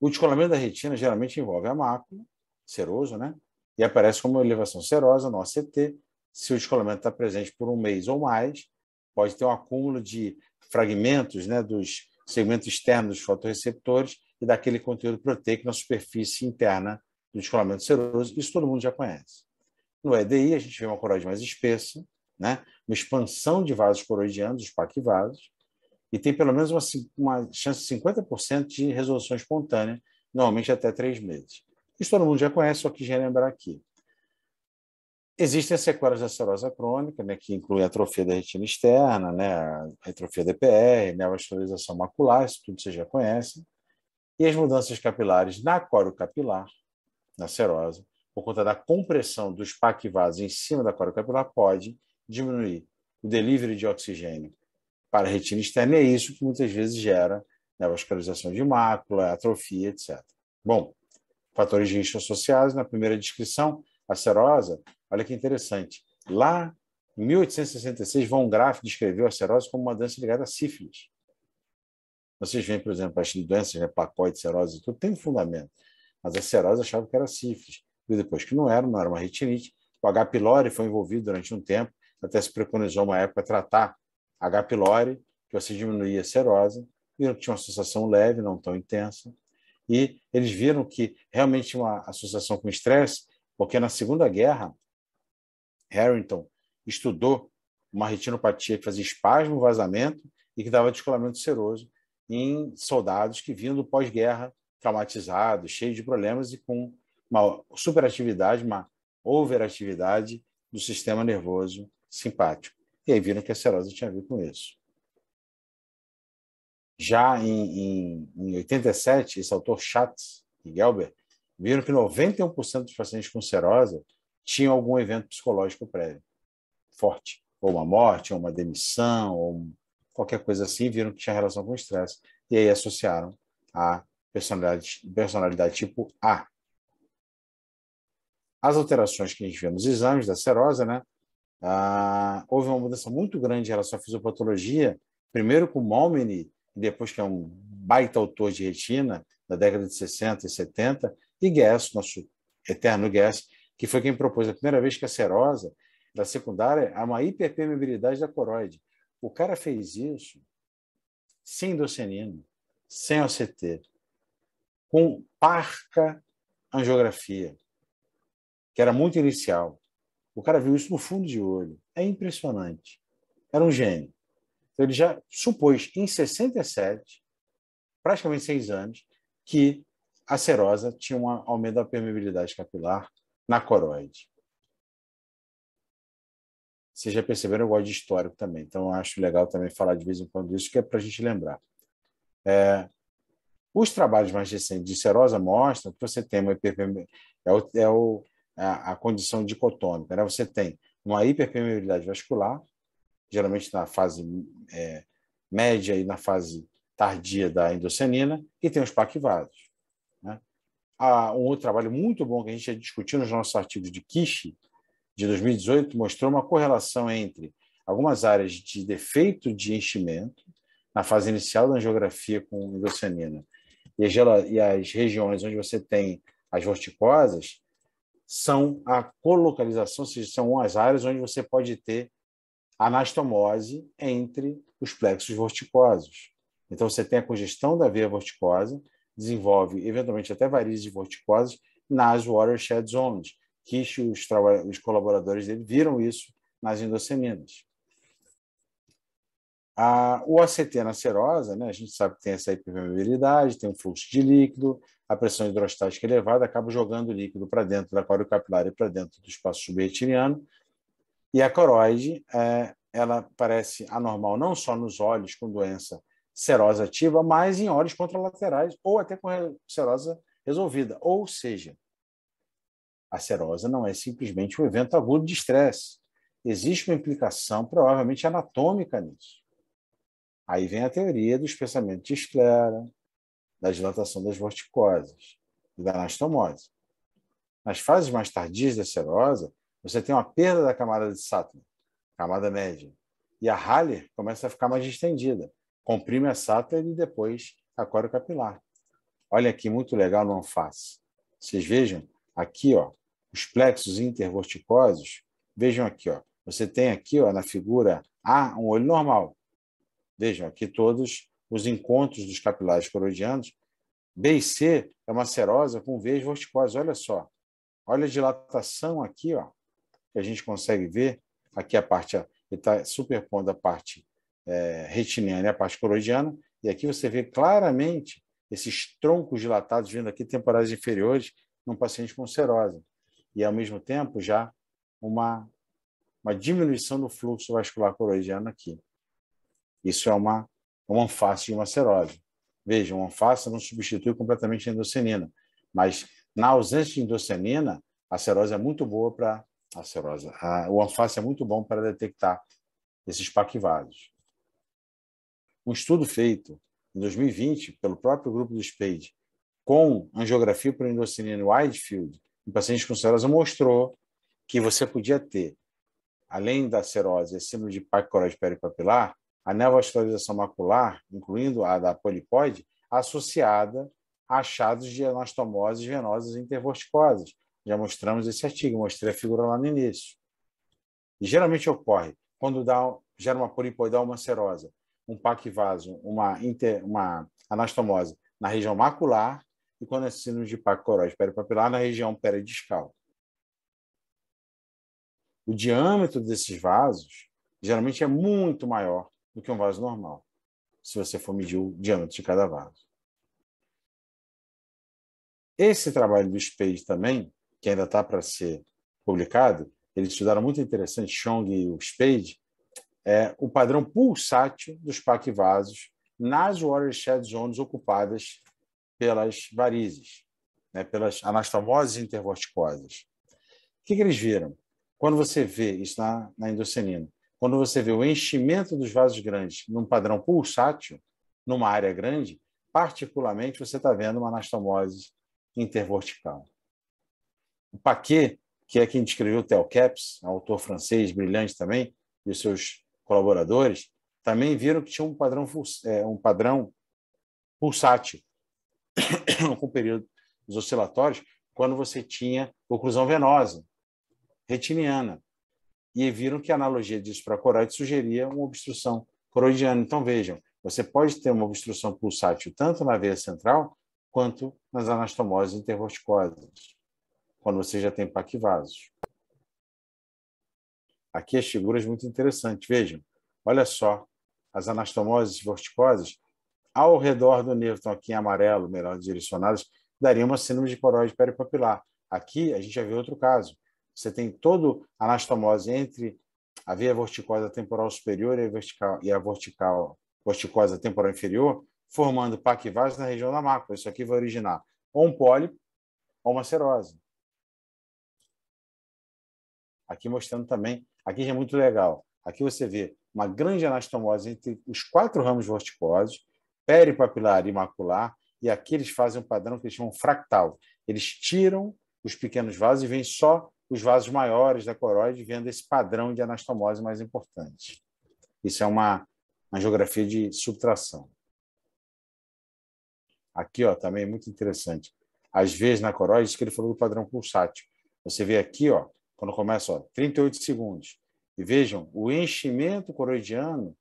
O descolamento da retina geralmente envolve a mácula, seroso, né? E aparece como elevação serosa no OCT. Se o descolamento está presente por um mês ou mais, pode ter um acúmulo de fragmentos né, dos segmentos externos dos fotoreceptores e daquele conteúdo proteico na superfície interna do descolamento seroso. Isso todo mundo já conhece. No EDI, a gente vê uma coroide mais espessa, né? uma expansão de vasos coroidianos, os paquivasos, e tem pelo menos uma, uma chance de 50% de resolução espontânea, normalmente até três meses. Isso todo mundo já conhece, só já lembrar aqui. Existem as sequelas da serosa crônica, né, que incluem atrofia da retina externa, né, a atrofia né, a neovascularização macular, isso tudo você já conhece, e as mudanças capilares na capilar, na serosa, por conta da compressão dos paquivasos em cima da capilar pode diminuir o delivery de oxigênio para a retina externa, é isso que muitas vezes gera né, vascularização de mácula, atrofia, etc. Bom, fatores de risco associados, na primeira descrição, a serosa, olha que interessante. Lá, em 1866, Von Graff descreveu a acerose como uma doença ligada à sífilis. Vocês veem, por exemplo, as doenças, né, pacote, cerose, tudo tem fundamento. Mas a cerose achava que era sífilis. E depois que não era, não era uma retinite. O H. pylori foi envolvido durante um tempo, até se preconizou uma época tratar H. pylori, que você diminuía a serose, viram que tinha uma associação leve, não tão intensa, e eles viram que realmente uma associação com estresse, porque na Segunda Guerra, Harrington estudou uma retinopatia que fazia espasmo, vazamento e que dava descolamento seroso em soldados que vinham do pós-guerra traumatizados, cheios de problemas e com uma superatividade, uma overatividade do sistema nervoso simpático. E aí viram que a serosa tinha a ver com isso. Já em, em, em 87, esse autor Schatz e Gelber viram que 91% dos pacientes com serosa tinham algum evento psicológico prévio, forte. Ou uma morte, ou uma demissão, ou qualquer coisa assim, viram que tinha relação com o estresse. E aí associaram a personalidade, personalidade tipo A. As alterações que a gente vê nos exames da serosa, né? Ah, houve uma mudança muito grande em relação à fisiopatologia, primeiro com Malmeny, depois que é um baita autor de retina, na década de 60 e 70, e Guess, nosso eterno Guess, que foi quem propôs a primeira vez que a serosa da secundária é uma hiperpermeabilidade da coroide. O cara fez isso sem docenina, sem OCT, com parca angiografia, que era muito inicial. O cara viu isso no fundo de olho. É impressionante. Era um gênio. Então, ele já supôs em 67, praticamente seis anos, que a serosa tinha um aumento da permeabilidade capilar na coroide. Vocês já perceberam, eu gosto de histórico também, então acho legal também falar de vez em quando isso, que é para a gente lembrar. É, os trabalhos mais recentes de serosa mostram que você tem uma hiperpermeabilidade, é, é o, é a, né, a condição dicotômica. Né? Você tem uma hiperpermeabilidade vascular, geralmente na fase é, média e na fase tardia da endocenina, e tem os paquivados. Né? Há ah, um outro trabalho muito bom que a gente já discutiu nos nossos artigos de Kishi, de 2018, mostrou uma correlação entre algumas áreas de defeito de enchimento na fase inicial da angiografia com endocenina e as regiões onde você tem as vorticosas, são a colocalização, ou seja, são as áreas onde você pode ter anastomose entre os plexos vorticosos. Então, você tem a congestão da veia vorticosa, desenvolve eventualmente até varizes vorticosas nas watershed zones, que os, os colaboradores dele viram isso nas endoceminas. o ACT na serosa, né, a gente sabe que tem essa hipermeabilidade, tem um fluxo de líquido, a pressão hidrostática elevada acaba jogando o líquido para dentro da coroa capilar e para dentro do espaço subretiliano. E a coroide, é, ela parece anormal não só nos olhos com doença serosa ativa, mas em olhos contralaterais ou até com serosa resolvida. Ou seja, a serosa não é simplesmente um evento agudo de estresse. Existe uma implicação, provavelmente anatômica, nisso. Aí vem a teoria dos pensamentos de esclera, da dilatação das vorticoses e da anastomose. Nas fases mais tardias da serosa, você tem uma perda da camada de Saturn, camada média, e a Haller começa a ficar mais distendida, comprime a Saturn e depois a coro capilar. Olha aqui, muito legal no face. Vocês vejam aqui, ó, os plexos intervorticosos. Vejam aqui, ó. Você tem aqui, ó, na figura A, um olho normal. Vejam aqui todos os encontros dos capilares coroidianos. B e C é uma serosa com veias vorticosas. Olha só. Olha a dilatação aqui, ó, que a gente consegue ver. Aqui a parte, ele está superpondo a parte é, retiniana e a parte coroidiana. E aqui você vê claramente esses troncos dilatados vindo aqui, temporais inferiores, num paciente com serosa. E, ao mesmo tempo, já uma, uma diminuição do fluxo vascular coroidiano aqui. Isso é uma uma anface e uma cerose. Veja, uma anface não substitui completamente a endocenina, mas na ausência de endocenina, a serose é muito boa para a serosa. A, o anfácio é muito bom para detectar esses paquivados. Um estudo feito em 2020 pelo próprio grupo do SPADE com angiografia por endocinina Widefield em pacientes com cerose mostrou que você podia ter, além da cerose e síndrome de pacoróide peripapilar, a neovascularização macular, incluindo a da polipoide, associada a achados de anastomoses venosas intervorticosas. Já mostramos esse artigo, mostrei a figura lá no início. E geralmente ocorre quando dá, gera uma polipoidal ulcerosa, um paquivaso, uma, uma anastomose na região macular e quando é síndrome de pacoróide peripapilar na região peridiscal. O diâmetro desses vasos geralmente é muito maior do que um vaso normal, se você for medir o diâmetro de cada vaso. Esse trabalho do Spade também, que ainda está para ser publicado, eles estudaram muito interessante, Chong e o Spade, é o padrão pulsátil dos vasos nas watershed zones ocupadas pelas varizes, né, pelas anastomoses intervorticosas. O que, que, eles viram? Quando você vê isso na, na endocenina, quando você vê o enchimento dos vasos grandes num padrão pulsátil, numa área grande, particularmente você está vendo uma anastomose intervertical. O Paquet, que é quem descreveu Telcaps, autor francês brilhante também, e os seus colaboradores, também viram que tinha um padrão, é, um padrão pulsátil com períodos oscilatórios quando você tinha oclusão venosa, retiniana e viram que a analogia disso para a coroide sugeria uma obstrução coroidiana. Então, vejam, você pode ter uma obstrução pulsátil tanto na veia central quanto nas anastomoses intervorticosas, quando você já tem paquivasos. Aqui as figuras muito interessantes. Vejam, olha só, as anastomoses vorticosas ao redor do nervo, estão aqui em amarelo, melhor direcionadas, daria uma síndrome de coroide peripapilar. Aqui a gente já vê outro caso. Você tem todo anastomose entre a veia vorticosa temporal superior e a, vertical, e a vertical, vorticosa temporal inferior, formando paquivase na região da mácula. Isso aqui vai originar ou um pólipo ou uma serose. Aqui mostrando também, aqui já é muito legal. Aqui você vê uma grande anastomose entre os quatro ramos vorticosos, peripapilar e macular, e aqui eles fazem um padrão que eles chamam fractal. Eles tiram os pequenos vasos e vêm só os vasos maiores da coroide, vendo esse padrão de anastomose mais importante. Isso é uma, uma geografia de subtração. Aqui, ó, também é muito interessante. Às vezes, na coroide, que ele falou do padrão pulsátil. Você vê aqui, ó, quando começa, ó, 38 segundos. E vejam, o enchimento coroidiano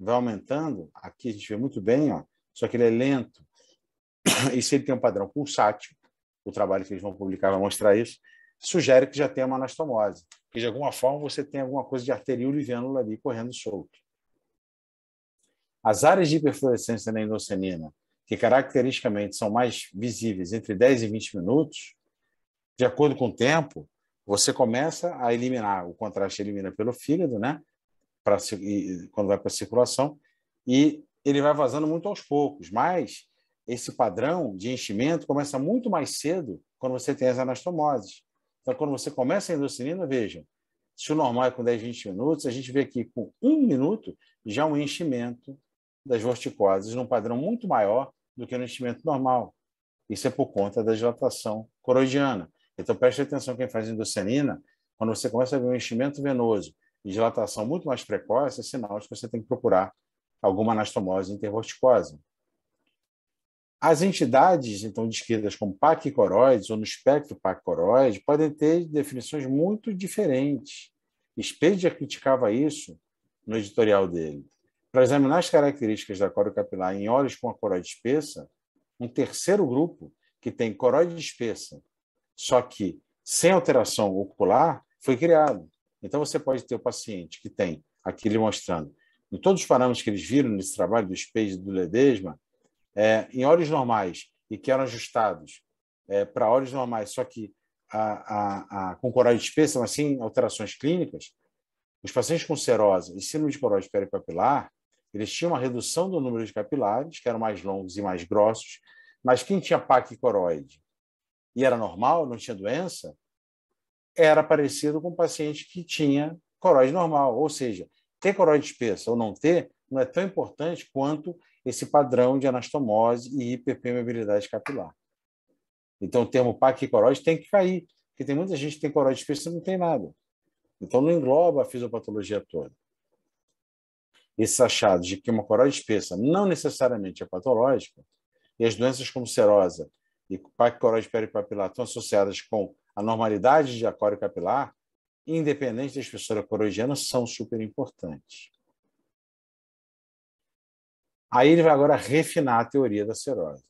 vai aumentando. Aqui a gente vê muito bem, ó, só que ele é lento. E se ele tem um padrão pulsátil, o trabalho que eles vão publicar vai mostrar isso, sugere que já tem uma anastomose, que de alguma forma você tem alguma coisa de arteríolo e vênula ali correndo solto. As áreas de hiperfluorescência na endocenina, que caracteristicamente são mais visíveis entre 10 e 20 minutos, de acordo com o tempo, você começa a eliminar, o contraste elimina pelo fígado, né? Pra, quando vai para a circulação, e ele vai vazando muito aos poucos, mas esse padrão de enchimento começa muito mais cedo quando você tem as anastomoses. Então, quando você começa a endocrinina, veja, se o normal é com 10, 20 minutos, a gente vê aqui com um minuto já é um enchimento das vorticoses num padrão muito maior do que no enchimento normal. Isso é por conta da dilatação coroidiana. Então, preste atenção quem faz endocianina, quando você começa a ver um enchimento venoso e dilatação muito mais precoce, é sinal de que você tem que procurar alguma anastomose intervorticose. As entidades, então, descritas como paquicoroides ou no espectro paquicoroide podem ter definições muito diferentes. Spedia criticava isso no editorial dele. Para examinar as características da coro capilar em olhos com a coroide espessa, um terceiro grupo, que tem coroide espessa, só que sem alteração ocular, foi criado. Então, você pode ter o paciente que tem, aqui ele mostrando, em todos os parâmetros que eles viram nesse trabalho do Space e do Ledesma, é, em olhos normais e que eram ajustados é, para olhos normais, só que a, a, a, com coroide espessa, mas sem alterações clínicas, os pacientes com serosa e síndrome de coroide peripapilar, eles tinham uma redução do número de capilares, que eram mais longos e mais grossos, mas quem tinha PAC coroide e era normal, não tinha doença, era parecido com o paciente que tinha coroide normal. Ou seja, ter coroide espessa ou não ter não é tão importante quanto esse padrão de anastomose e hiperpermeabilidade capilar. Então, o termo coróide tem que cair, porque tem muita gente que tem coroide espessa e não tem nada. Então, não engloba a fisiopatologia toda. Esses achados de que uma coroide espessa não necessariamente é patológica, e as doenças como serosa e paquicoroide peripapilar estão associadas com anormalidades de acório capilar, independente da espessura coroidiana, são super importantes. Aí ele vai agora refinar a teoria da serose.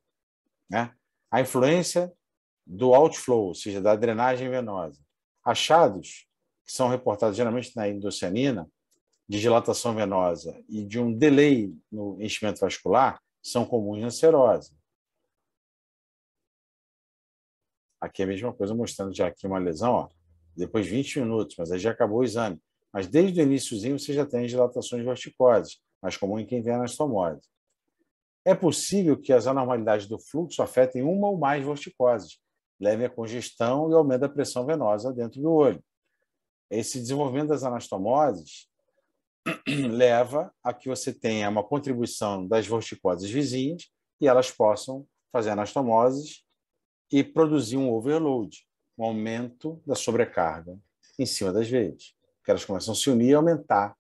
Né? A influência do outflow, ou seja, da drenagem venosa. Achados que são reportados geralmente na endocianina, de dilatação venosa e de um delay no enchimento vascular, são comuns na serose. Aqui é a mesma coisa, mostrando já aqui uma lesão, ó, depois de 20 minutos, mas aí já acabou o exame. Mas desde o iníciozinho você já tem dilatações verticosas mais comum em quem tem anastomose. É possível que as anormalidades do fluxo afetem uma ou mais vorticoses, levem à congestão e aumentem a pressão venosa dentro do olho. Esse desenvolvimento das anastomoses leva a que você tenha uma contribuição das vorticoses vizinhas e elas possam fazer anastomoses e produzir um overload, um aumento da sobrecarga em cima das veias, que elas começam a se unir e aumentar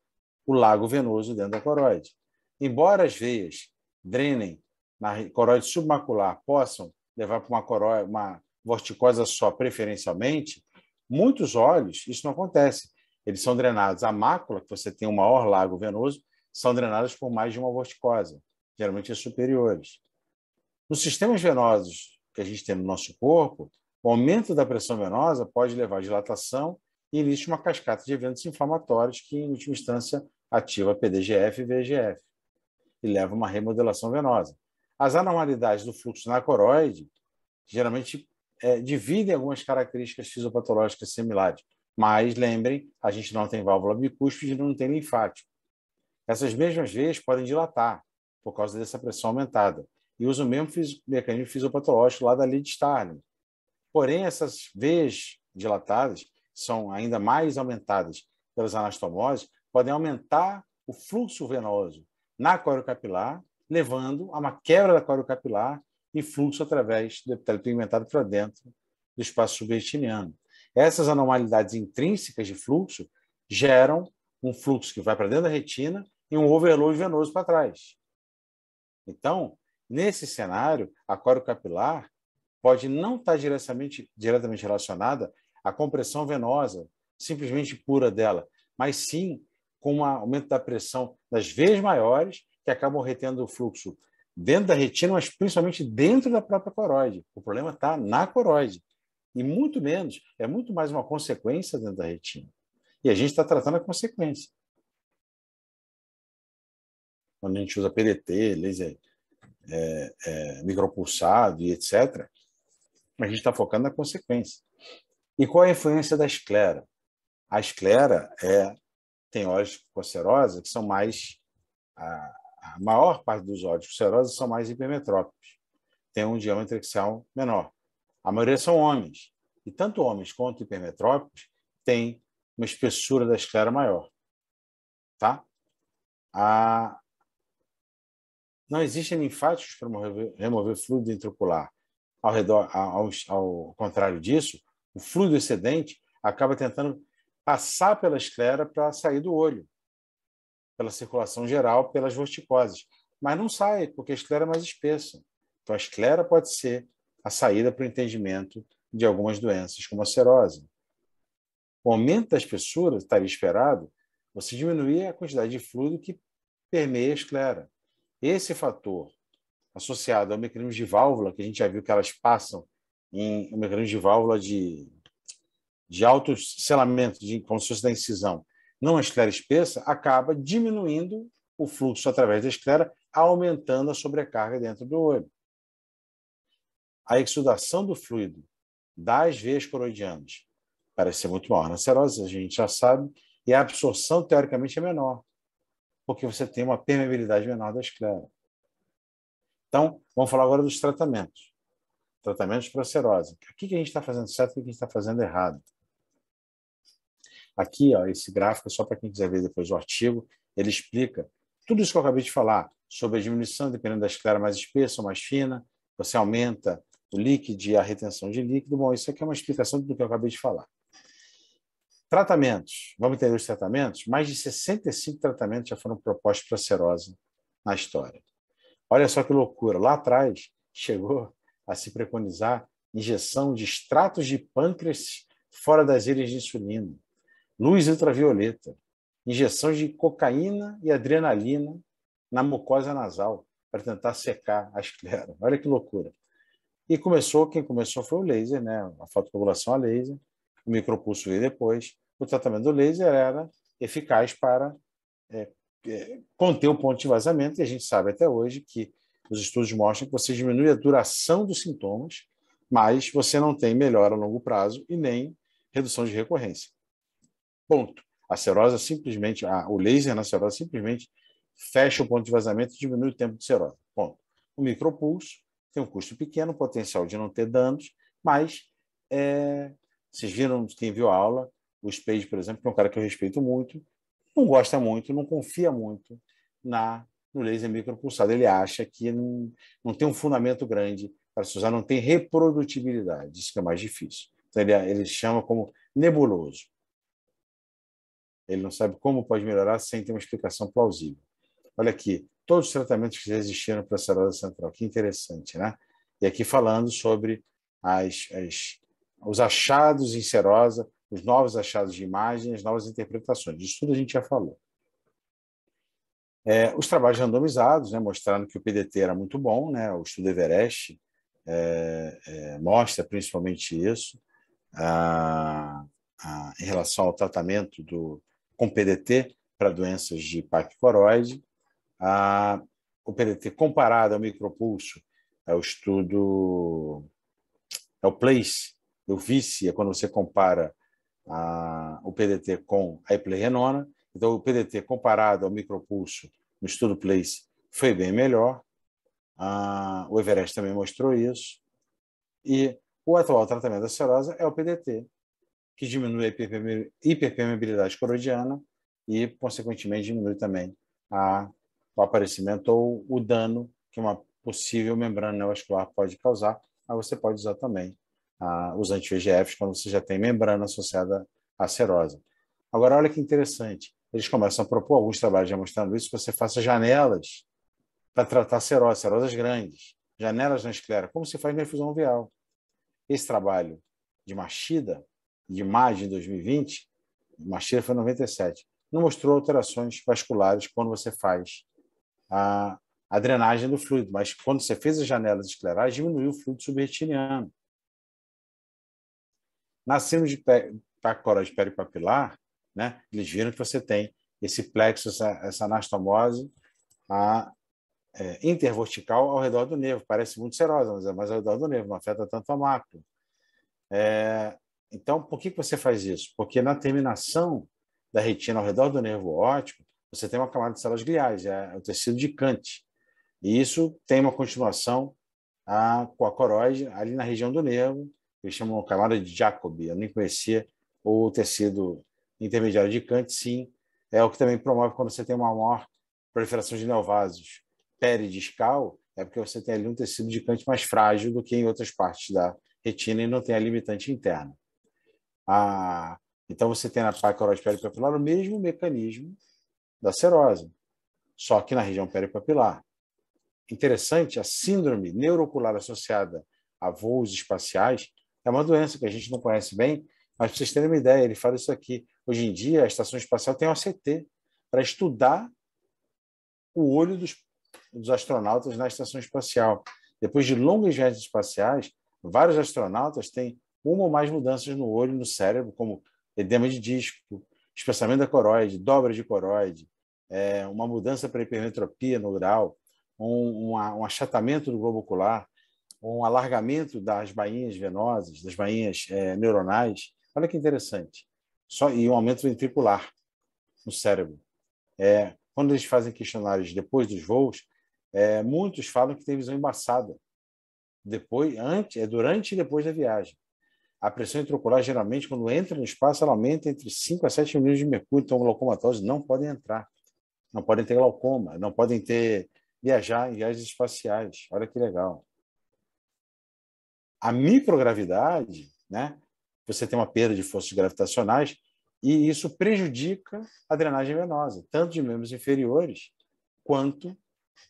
o lago venoso dentro da coroide. Embora as veias drenem na coroide submacular possam levar para uma, coroide, uma vorticosa só preferencialmente, muitos olhos isso não acontece. Eles são drenados. A mácula, que você tem o maior lago venoso, são drenadas por mais de uma vorticosa, geralmente as superiores. Nos sistemas venosos que a gente tem no nosso corpo, o aumento da pressão venosa pode levar à dilatação e existe uma cascata de eventos inflamatórios que, em última instância, ativa PDGF e VGF e leva uma remodelação venosa. As anormalidades do fluxo na coroide geralmente é, dividem algumas características fisiopatológicas similares, mas lembrem, a gente não tem válvula bicúspide e não tem linfático. Essas mesmas veias podem dilatar por causa dessa pressão aumentada e usa o mesmo mecanismo fisiopatológico lá da Lid Starling. Porém, essas veias dilatadas são ainda mais aumentadas pelas anastomoses podem aumentar o fluxo venoso na capilar, levando a uma quebra da capilar e fluxo através do epitélio pigmentado para dentro do espaço subretiniano. Essas anormalidades intrínsecas de fluxo geram um fluxo que vai para dentro da retina e um overload venoso para trás. Então, nesse cenário, a capilar pode não estar diretamente, diretamente relacionada à compressão venosa, simplesmente pura dela, mas sim com um aumento da pressão das veias maiores, que acabam retendo o fluxo dentro da retina, mas principalmente dentro da própria coroide. O problema está na coroide. E muito menos, é muito mais uma consequência dentro da retina. E a gente está tratando a consequência. Quando a gente usa PDT, laser é, é, micropulsado e etc., a gente está focando na consequência. E qual é a influência da esclera? A esclera é tem óleos com serosa que são mais. A, a maior parte dos óleos com serosa são mais hipermetrópicos, tem um diâmetro axial menor. A maioria são homens, e tanto homens quanto hipermetrópicos têm uma espessura da esclera maior. Tá? A... Não existem linfáticos para remover, remover fluido intraocular. Ao, redor, ao, ao, ao contrário disso, o fluido excedente acaba tentando passar pela esclera para sair do olho, pela circulação geral, pelas vorticoses. Mas não sai, porque a esclera é mais espessa. Então, a esclera pode ser a saída para o entendimento de algumas doenças, como a serose. O aumento da espessura estaria esperado você diminuir a quantidade de fluido que permeia a esclera. Esse fator, associado ao mecanismo de válvula, que a gente já viu que elas passam em um mecanismo de válvula de de alto selamento de, como se fosse da incisão, numa esclera espessa, acaba diminuindo o fluxo através da esclera, aumentando a sobrecarga dentro do olho. A exudação do fluido das veias coroidianas parece ser muito maior na serose, a gente já sabe, e a absorção teoricamente é menor, porque você tem uma permeabilidade menor da esclera. Então, vamos falar agora dos tratamentos. Tratamentos para a serose. O que a gente está fazendo certo e o que a gente está fazendo errado? Aqui, ó, esse gráfico, só para quem quiser ver depois o artigo, ele explica tudo isso que eu acabei de falar sobre a diminuição, dependendo da esclera mais espessa ou mais fina, você aumenta o líquido e a retenção de líquido. Bom, isso aqui é uma explicação do que eu acabei de falar. Tratamentos. Vamos entender os tratamentos? Mais de 65 tratamentos já foram propostos para a cirrose na história. Olha só que loucura. Lá atrás, chegou a se preconizar injeção de extratos de pâncreas fora das ilhas de insulina luz ultravioleta, injeções de cocaína e adrenalina na mucosa nasal para tentar secar a esclera. Olha que loucura. E começou, quem começou foi o laser, né? A fotocoagulação a laser, o micropulso veio depois. O tratamento do laser era eficaz para é, é, conter o ponto de vazamento, e a gente sabe até hoje que os estudos mostram que você diminui a duração dos sintomas, mas você não tem melhora a longo prazo e nem redução de recorrência. Ponto. A serosa simplesmente, a, o laser na serosa simplesmente fecha o ponto de vazamento e diminui o tempo de serosa, Ponto. O micropulso tem um custo pequeno, potencial de não ter danos, mas é, vocês viram, quem viu a aula, o Spade, por exemplo, que é um cara que eu respeito muito, não gosta muito, não confia muito na no laser micropulsado. Ele acha que não, não tem um fundamento grande para se usar, não tem reprodutibilidade, isso que é mais difícil. Então, ele, ele chama como nebuloso. Ele não sabe como pode melhorar sem ter uma explicação plausível. Olha aqui, todos os tratamentos que já existiram para a cirrose central. Que interessante, né? E aqui falando sobre as, as, os achados em serosa, os novos achados de imagem, as novas interpretações. Isso tudo a gente já falou. É, os trabalhos randomizados, né, mostrando que o PDT era muito bom, né, o estudo Everest é, é, mostra principalmente isso, a, ah, a, ah, em relação ao tratamento do, com PDT para doenças de parque coroide. Ah, o PDT comparado ao micropulso é o estudo, é o place, o vice, é quando você compara o PDT com a eplerenona. Então, o PDT comparado ao micropulso no estudo place foi bem melhor. Ah, o Everest também mostrou isso. E o atual tratamento da serosa é o PDT que diminui a hiperpermeabilidade corodiana e, consequentemente, diminui também a, o aparecimento ou o dano que uma possível membrana neovascular pode causar. Aí você pode usar também os anti-VGFs quando você já tem membrana associada à serosa. Agora, olha que interessante. Eles começam a propor, alguns trabalhos já mostrando isso, que você faça janelas para tratar serose, serosas grandes, janelas na esclera, como se faz na infusão vial. Esse trabalho de Machida de maio de 2020, Machira foi 97, não mostrou alterações vasculares quando você faz a, a drenagem do fluido, mas quando você fez as janelas esclerais, diminuiu o fluido subretiniano. Na síndrome de pacoróide peripapilar, né, eles viram que você tem esse plexo, essa, essa anastomose a, é, intervertical ao redor do nervo. Parece muito serosa, mas é mais é ao redor do nervo, não afeta tanto a macro. É, então, por que você faz isso? Porque na terminação da retina ao redor do nervo óptico, você tem uma camada de células gliais, é o tecido de Kant. E isso tem uma continuação a, com a coroide ali na região do nervo, eles chamam camada de Jacobi. Eu nem conhecia o tecido intermediário de Kant, sim, é o que também promove quando você tem uma maior proliferação de neovasos peridiscal, é porque você tem ali um tecido de Kant mais frágil do que em outras partes da retina e não tem a limitante interna. Então você tem na placa coroide papilar o mesmo mecanismo da serose, só que na região peripapilar. Interessante, a síndrome neurocular associada a voos espaciais é uma doença que a gente não conhece bem, mas para vocês terem uma ideia, ele fala isso aqui. Hoje em dia, a estação espacial tem ACT para estudar o olho dos, dos astronautas na estação espacial. Depois de longas viagens espaciais, vários astronautas têm uma ou mais mudanças no olho no cérebro, como edema de disco, espessamento da coroide, dobra de coroide, é, uma mudança para hipermetropia no grau, um, um, um, achatamento do globo ocular, um alargamento das bainhas venosas, das bainhas é, neuronais. Olha que interessante. Só, e um aumento ventricular no cérebro. É, quando eles fazem questionários depois dos voos, é, muitos falam que tem visão embaçada depois, antes, é durante e depois da viagem a pressão intraocular, geralmente, quando entra no espaço, ela aumenta entre 5 a 7 milímetros de mercúrio. Então, glaucomatose não podem entrar. Não podem ter glaucoma, não podem ter viajar em viagens espaciais. Olha que legal. A microgravidade, né? Você tem uma perda de forças gravitacionais e isso prejudica a drenagem venosa, tanto de membros inferiores quanto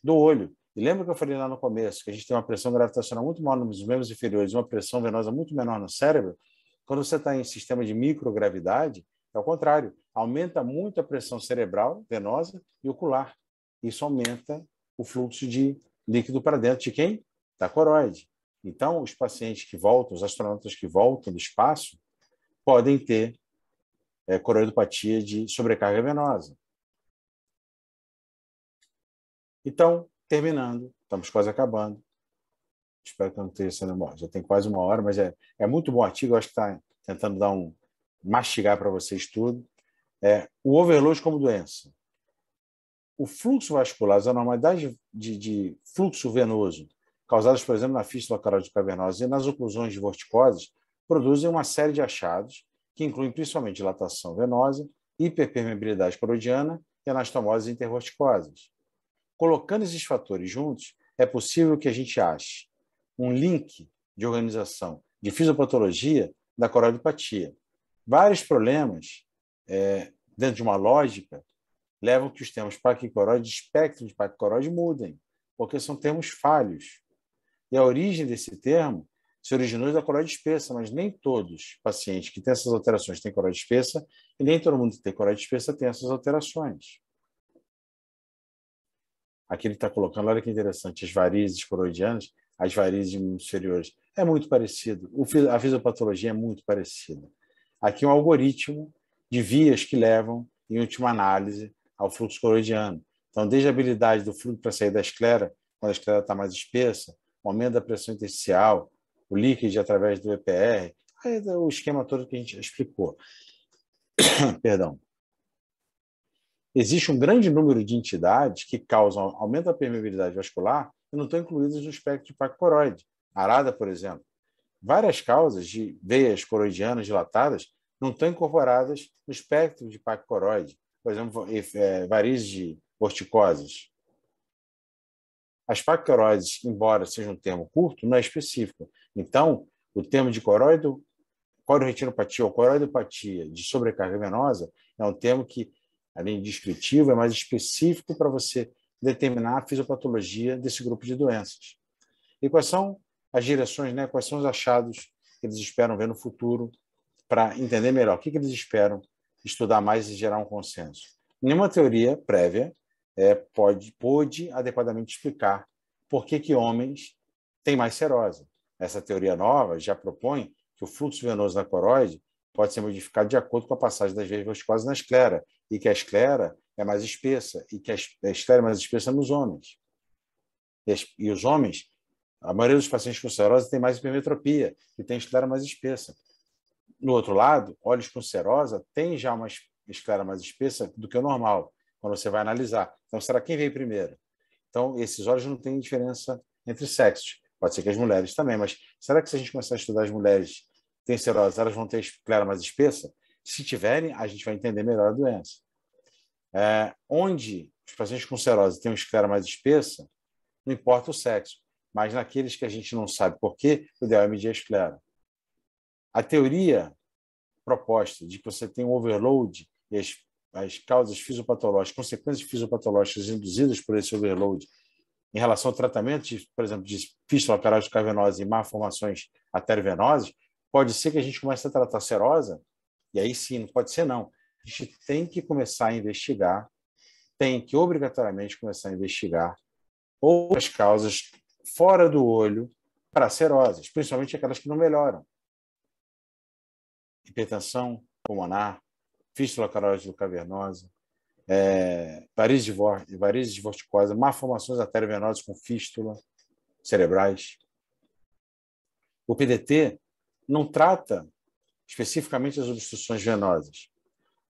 do olho. E lembra que eu falei lá no começo que a gente tem uma pressão gravitacional muito maior nos membros inferiores, uma pressão venosa muito menor no cérebro? Quando você está em sistema de microgravidade, é o contrário. Aumenta muito a pressão cerebral, venosa e ocular. Isso aumenta o fluxo de líquido para dentro de quem? Da coroide. Então, os pacientes que voltam, os astronautas que voltam do espaço, podem ter é, coroidopatia de sobrecarga venosa. Então, terminando, estamos quase acabando. Espero que não tenha sendo bom. Já tem quase uma hora, mas é, é muito bom artigo. Eu acho que está tentando dar um mastigar para vocês tudo. É, o overload como doença. O fluxo vascular, as anormalidades de, de fluxo venoso, causadas, por exemplo, na fístula carótida cavernosa e nas oclusões de vorticoses, produzem uma série de achados, que incluem principalmente dilatação venosa, hiperpermeabilidade parodiana e anastomoses intervorticosas. Colocando esses fatores juntos, é possível que a gente ache um link de organização de fisiopatologia da coradopatia. Vários problemas, é, dentro de uma lógica, levam que os termos paquicoróide e espectro de paquicoróide mudem, porque são termos falhos. E a origem desse termo se originou da coroide espessa, mas nem todos os pacientes que têm essas alterações têm coroide espessa, e nem todo mundo que tem coroide espessa tem essas alterações. Aqui ele está colocando, olha que interessante, as varizes coroidianas, as varizes inferiores. É muito parecido. a fisiopatologia é muito parecida. Aqui é um algoritmo de vias que levam, em última análise, ao fluxo coroidiano. Então, desde a habilidade do fluxo para sair da esclera, quando a esclera está mais espessa, o aumento da pressão intersticial, o líquido através do EPR, é o esquema todo que a gente explicou. Perdão existe um grande número de entidades que causam aumento da permeabilidade vascular e não estão incluídas no espectro de pacoroide. Arada, por exemplo. Várias causas de veias coroidianas dilatadas não estão incorporadas no espectro de pacoroide, por exemplo, é, varizes de vorticoses. As pacoroides, embora seja um termo curto, não é específico. Então, o termo de coroido, retinopatia ou coroidopatia de sobrecarga venosa é um termo que além de descritivo, é mais específico para você determinar a fisiopatologia desse grupo de doenças. E quais são as direções, né? quais são os achados que eles esperam ver no futuro para entender melhor o que, que eles esperam estudar mais e gerar um consenso. Nenhuma teoria prévia é, pode, pode adequadamente explicar por que, que homens têm mais serose. Essa teoria nova já propõe que o fluxo venoso na coroide pode ser modificado de acordo com a passagem das veias quase na esclera, e que a esclera é mais espessa, e que a esclera é mais espessa nos homens. E os homens, a maioria dos pacientes com serose tem mais hipermetropia e tem esclera mais espessa. No outro lado, olhos com serosa tem já uma esclera mais espessa do que o normal, quando você vai analisar. Então, será quem veio primeiro? Então, esses olhos não têm diferença entre sexos. Pode ser que as mulheres também, mas será que se a gente começar a estudar as mulheres tem cirrose, elas vão ter esclera mais espessa? Se tiverem, a gente vai entender melhor a doença. É, onde os pacientes com cirrose têm uma esclera mais espessa, não importa o sexo, mas naqueles que a gente não sabe por quê, o ideal é medir a esclera. A teoria proposta de que você tem um overload e as, as causas fisiopatológicas, consequências fisiopatológicas induzidas por esse overload em relação ao tratamento, de, por exemplo, de fístula carótida cavernosa e má formações arteriovenosas, Pode ser que a gente comece a tratar a serosa, e aí sim, não pode ser não. A gente tem que começar a investigar, tem que obrigatoriamente começar a investigar outras causas fora do olho para serosas, principalmente aquelas que não melhoram. Hipertensão pulmonar, fístula carótida cavernosa, é, varizes, varizes vorticose, malformações arteriovenosas com fístula cerebrais. O PDT não trata especificamente as obstruções venosas.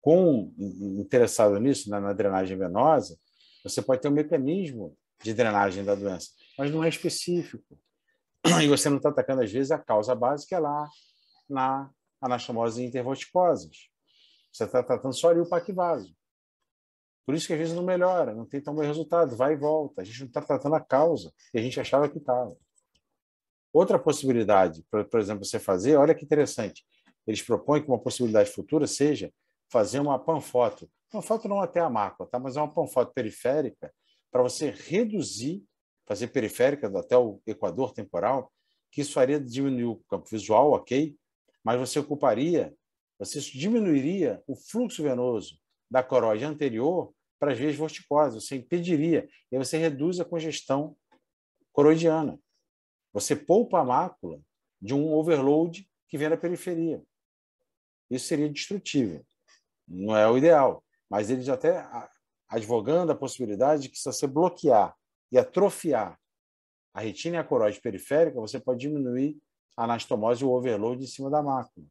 Com interessado nisso, na, na drenagem venosa, você pode ter um mecanismo de drenagem da doença, mas não é específico. E você não está atacando, às vezes, a causa básica é lá na anastomose e Você está tratando só ali o paquivaso. Por isso que às vezes não melhora, não tem tão bom resultado, vai e volta. A gente não está tratando a causa e a gente achava que estava. Outra possibilidade, por, por exemplo, você fazer, olha que interessante, eles propõem que uma possibilidade futura seja fazer uma panfoto. Panfoto não é até a mácula, tá? mas é uma panfoto periférica para você reduzir, fazer periférica até o equador temporal, que isso faria diminuir o campo visual, ok, mas você ocuparia, você diminuiria o fluxo venoso da coroide anterior para as veias vorticosas, você impediria, e aí você reduz a congestão coroidiana. Você poupa a mácula de um overload que vem da periferia. Isso seria destrutível. Não é o ideal, mas eles até advogando a possibilidade de que se você bloquear e atrofiar a retina e a coroide periférica, você pode diminuir a anastomose e o overload em cima da mácula.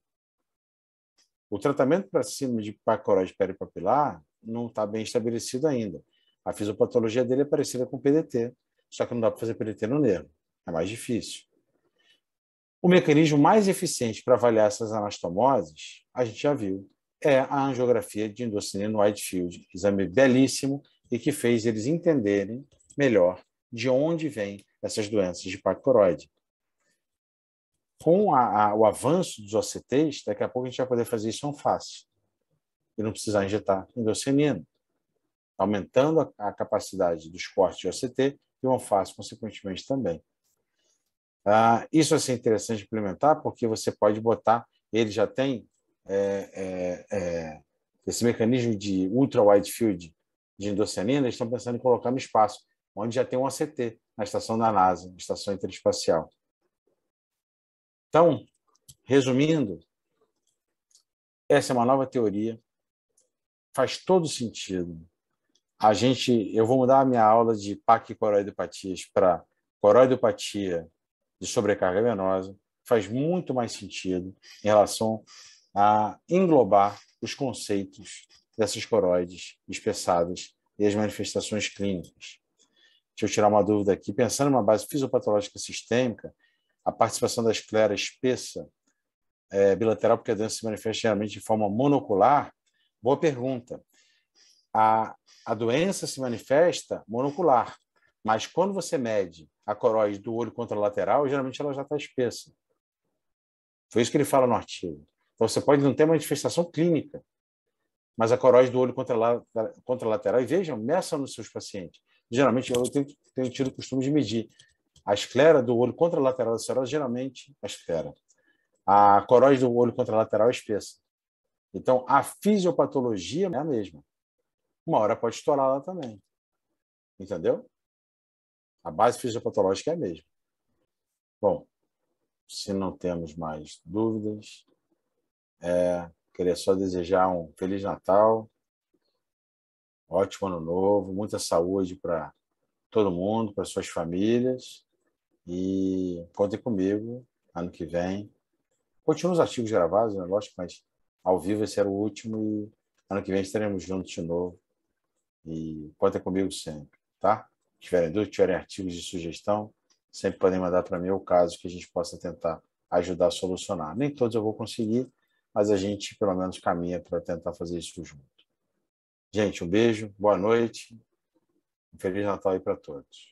O tratamento para cima de coroide peripapilar não está bem estabelecido ainda. A fisiopatologia dele é parecida com o PDT, só que não dá para fazer PDT no nervo. É mais difícil. O mecanismo mais eficiente para avaliar essas anastomoses, a gente já viu, é a angiografia de endocínio Whitefield, exame belíssimo e que fez eles entenderem melhor de onde vêm essas doenças de pactoroide. Com a, a, o avanço dos OCTs, daqui a pouco a gente vai poder fazer isso tão fácil e não precisar injetar endocinina, aumentando a, a capacidade dos cortes de OCT e o fácil consequentemente, também. Ah, isso vai é interessante implementar, porque você pode botar, ele já tem é, é, é esse mecanismo de ultra wide field de endocianina, eles estão pensando em colocar no espaço, onde já tem um ACT, na estação da NASA, estação interespacial. Então, resumindo, essa é uma nova teoria, faz todo sentido. A gente, eu vou mudar a minha aula de pac coroidopatias para coroidopatia de sobrecarga venosa faz muito mais sentido em relação a englobar os conceitos dessas coroides espessadas e as manifestações clínicas. Deixa eu tirar uma dúvida aqui. Pensando numa base fisiopatológica sistêmica, a participação da esclera espessa é, bilateral, porque a doença se manifesta geralmente de forma monocular? Boa pergunta. A, a doença se manifesta monocular, mas quando você mede a coroide do olho contralateral, geralmente ela já está espessa. Foi isso que ele fala no artigo. Então você pode não ter uma manifestação clínica, mas a coroide do olho contralateral, e vejam, meçam nos seus pacientes. Geralmente, eu tenho, tenho tido o costume de medir. A esclera do olho contralateral da senhora, geralmente, é a esclera. A coroide do olho contralateral é espessa. Então, a fisiopatologia é a mesma. Uma hora pode estourar lá também. Entendeu? A base fisiopatológica é a mesma. Bom, se não temos mais dúvidas, é, queria só desejar um Feliz Natal, ótimo Ano Novo, muita saúde para todo mundo, para suas famílias. E contem comigo ano que vem. Continuam os artigos gravados, né? lógico, mas ao vivo esse era o último e ano que vem estaremos juntos de novo. E contem comigo sempre, tá? tiverem dúvidas, tiverem artigos de sugestão, sempre podem mandar para mim o caso que a gente possa tentar ajudar a solucionar. Nem todos eu vou conseguir, mas a gente pelo menos caminha para tentar fazer isso junto. Gente, um beijo, boa noite, um Feliz Natal aí para todos.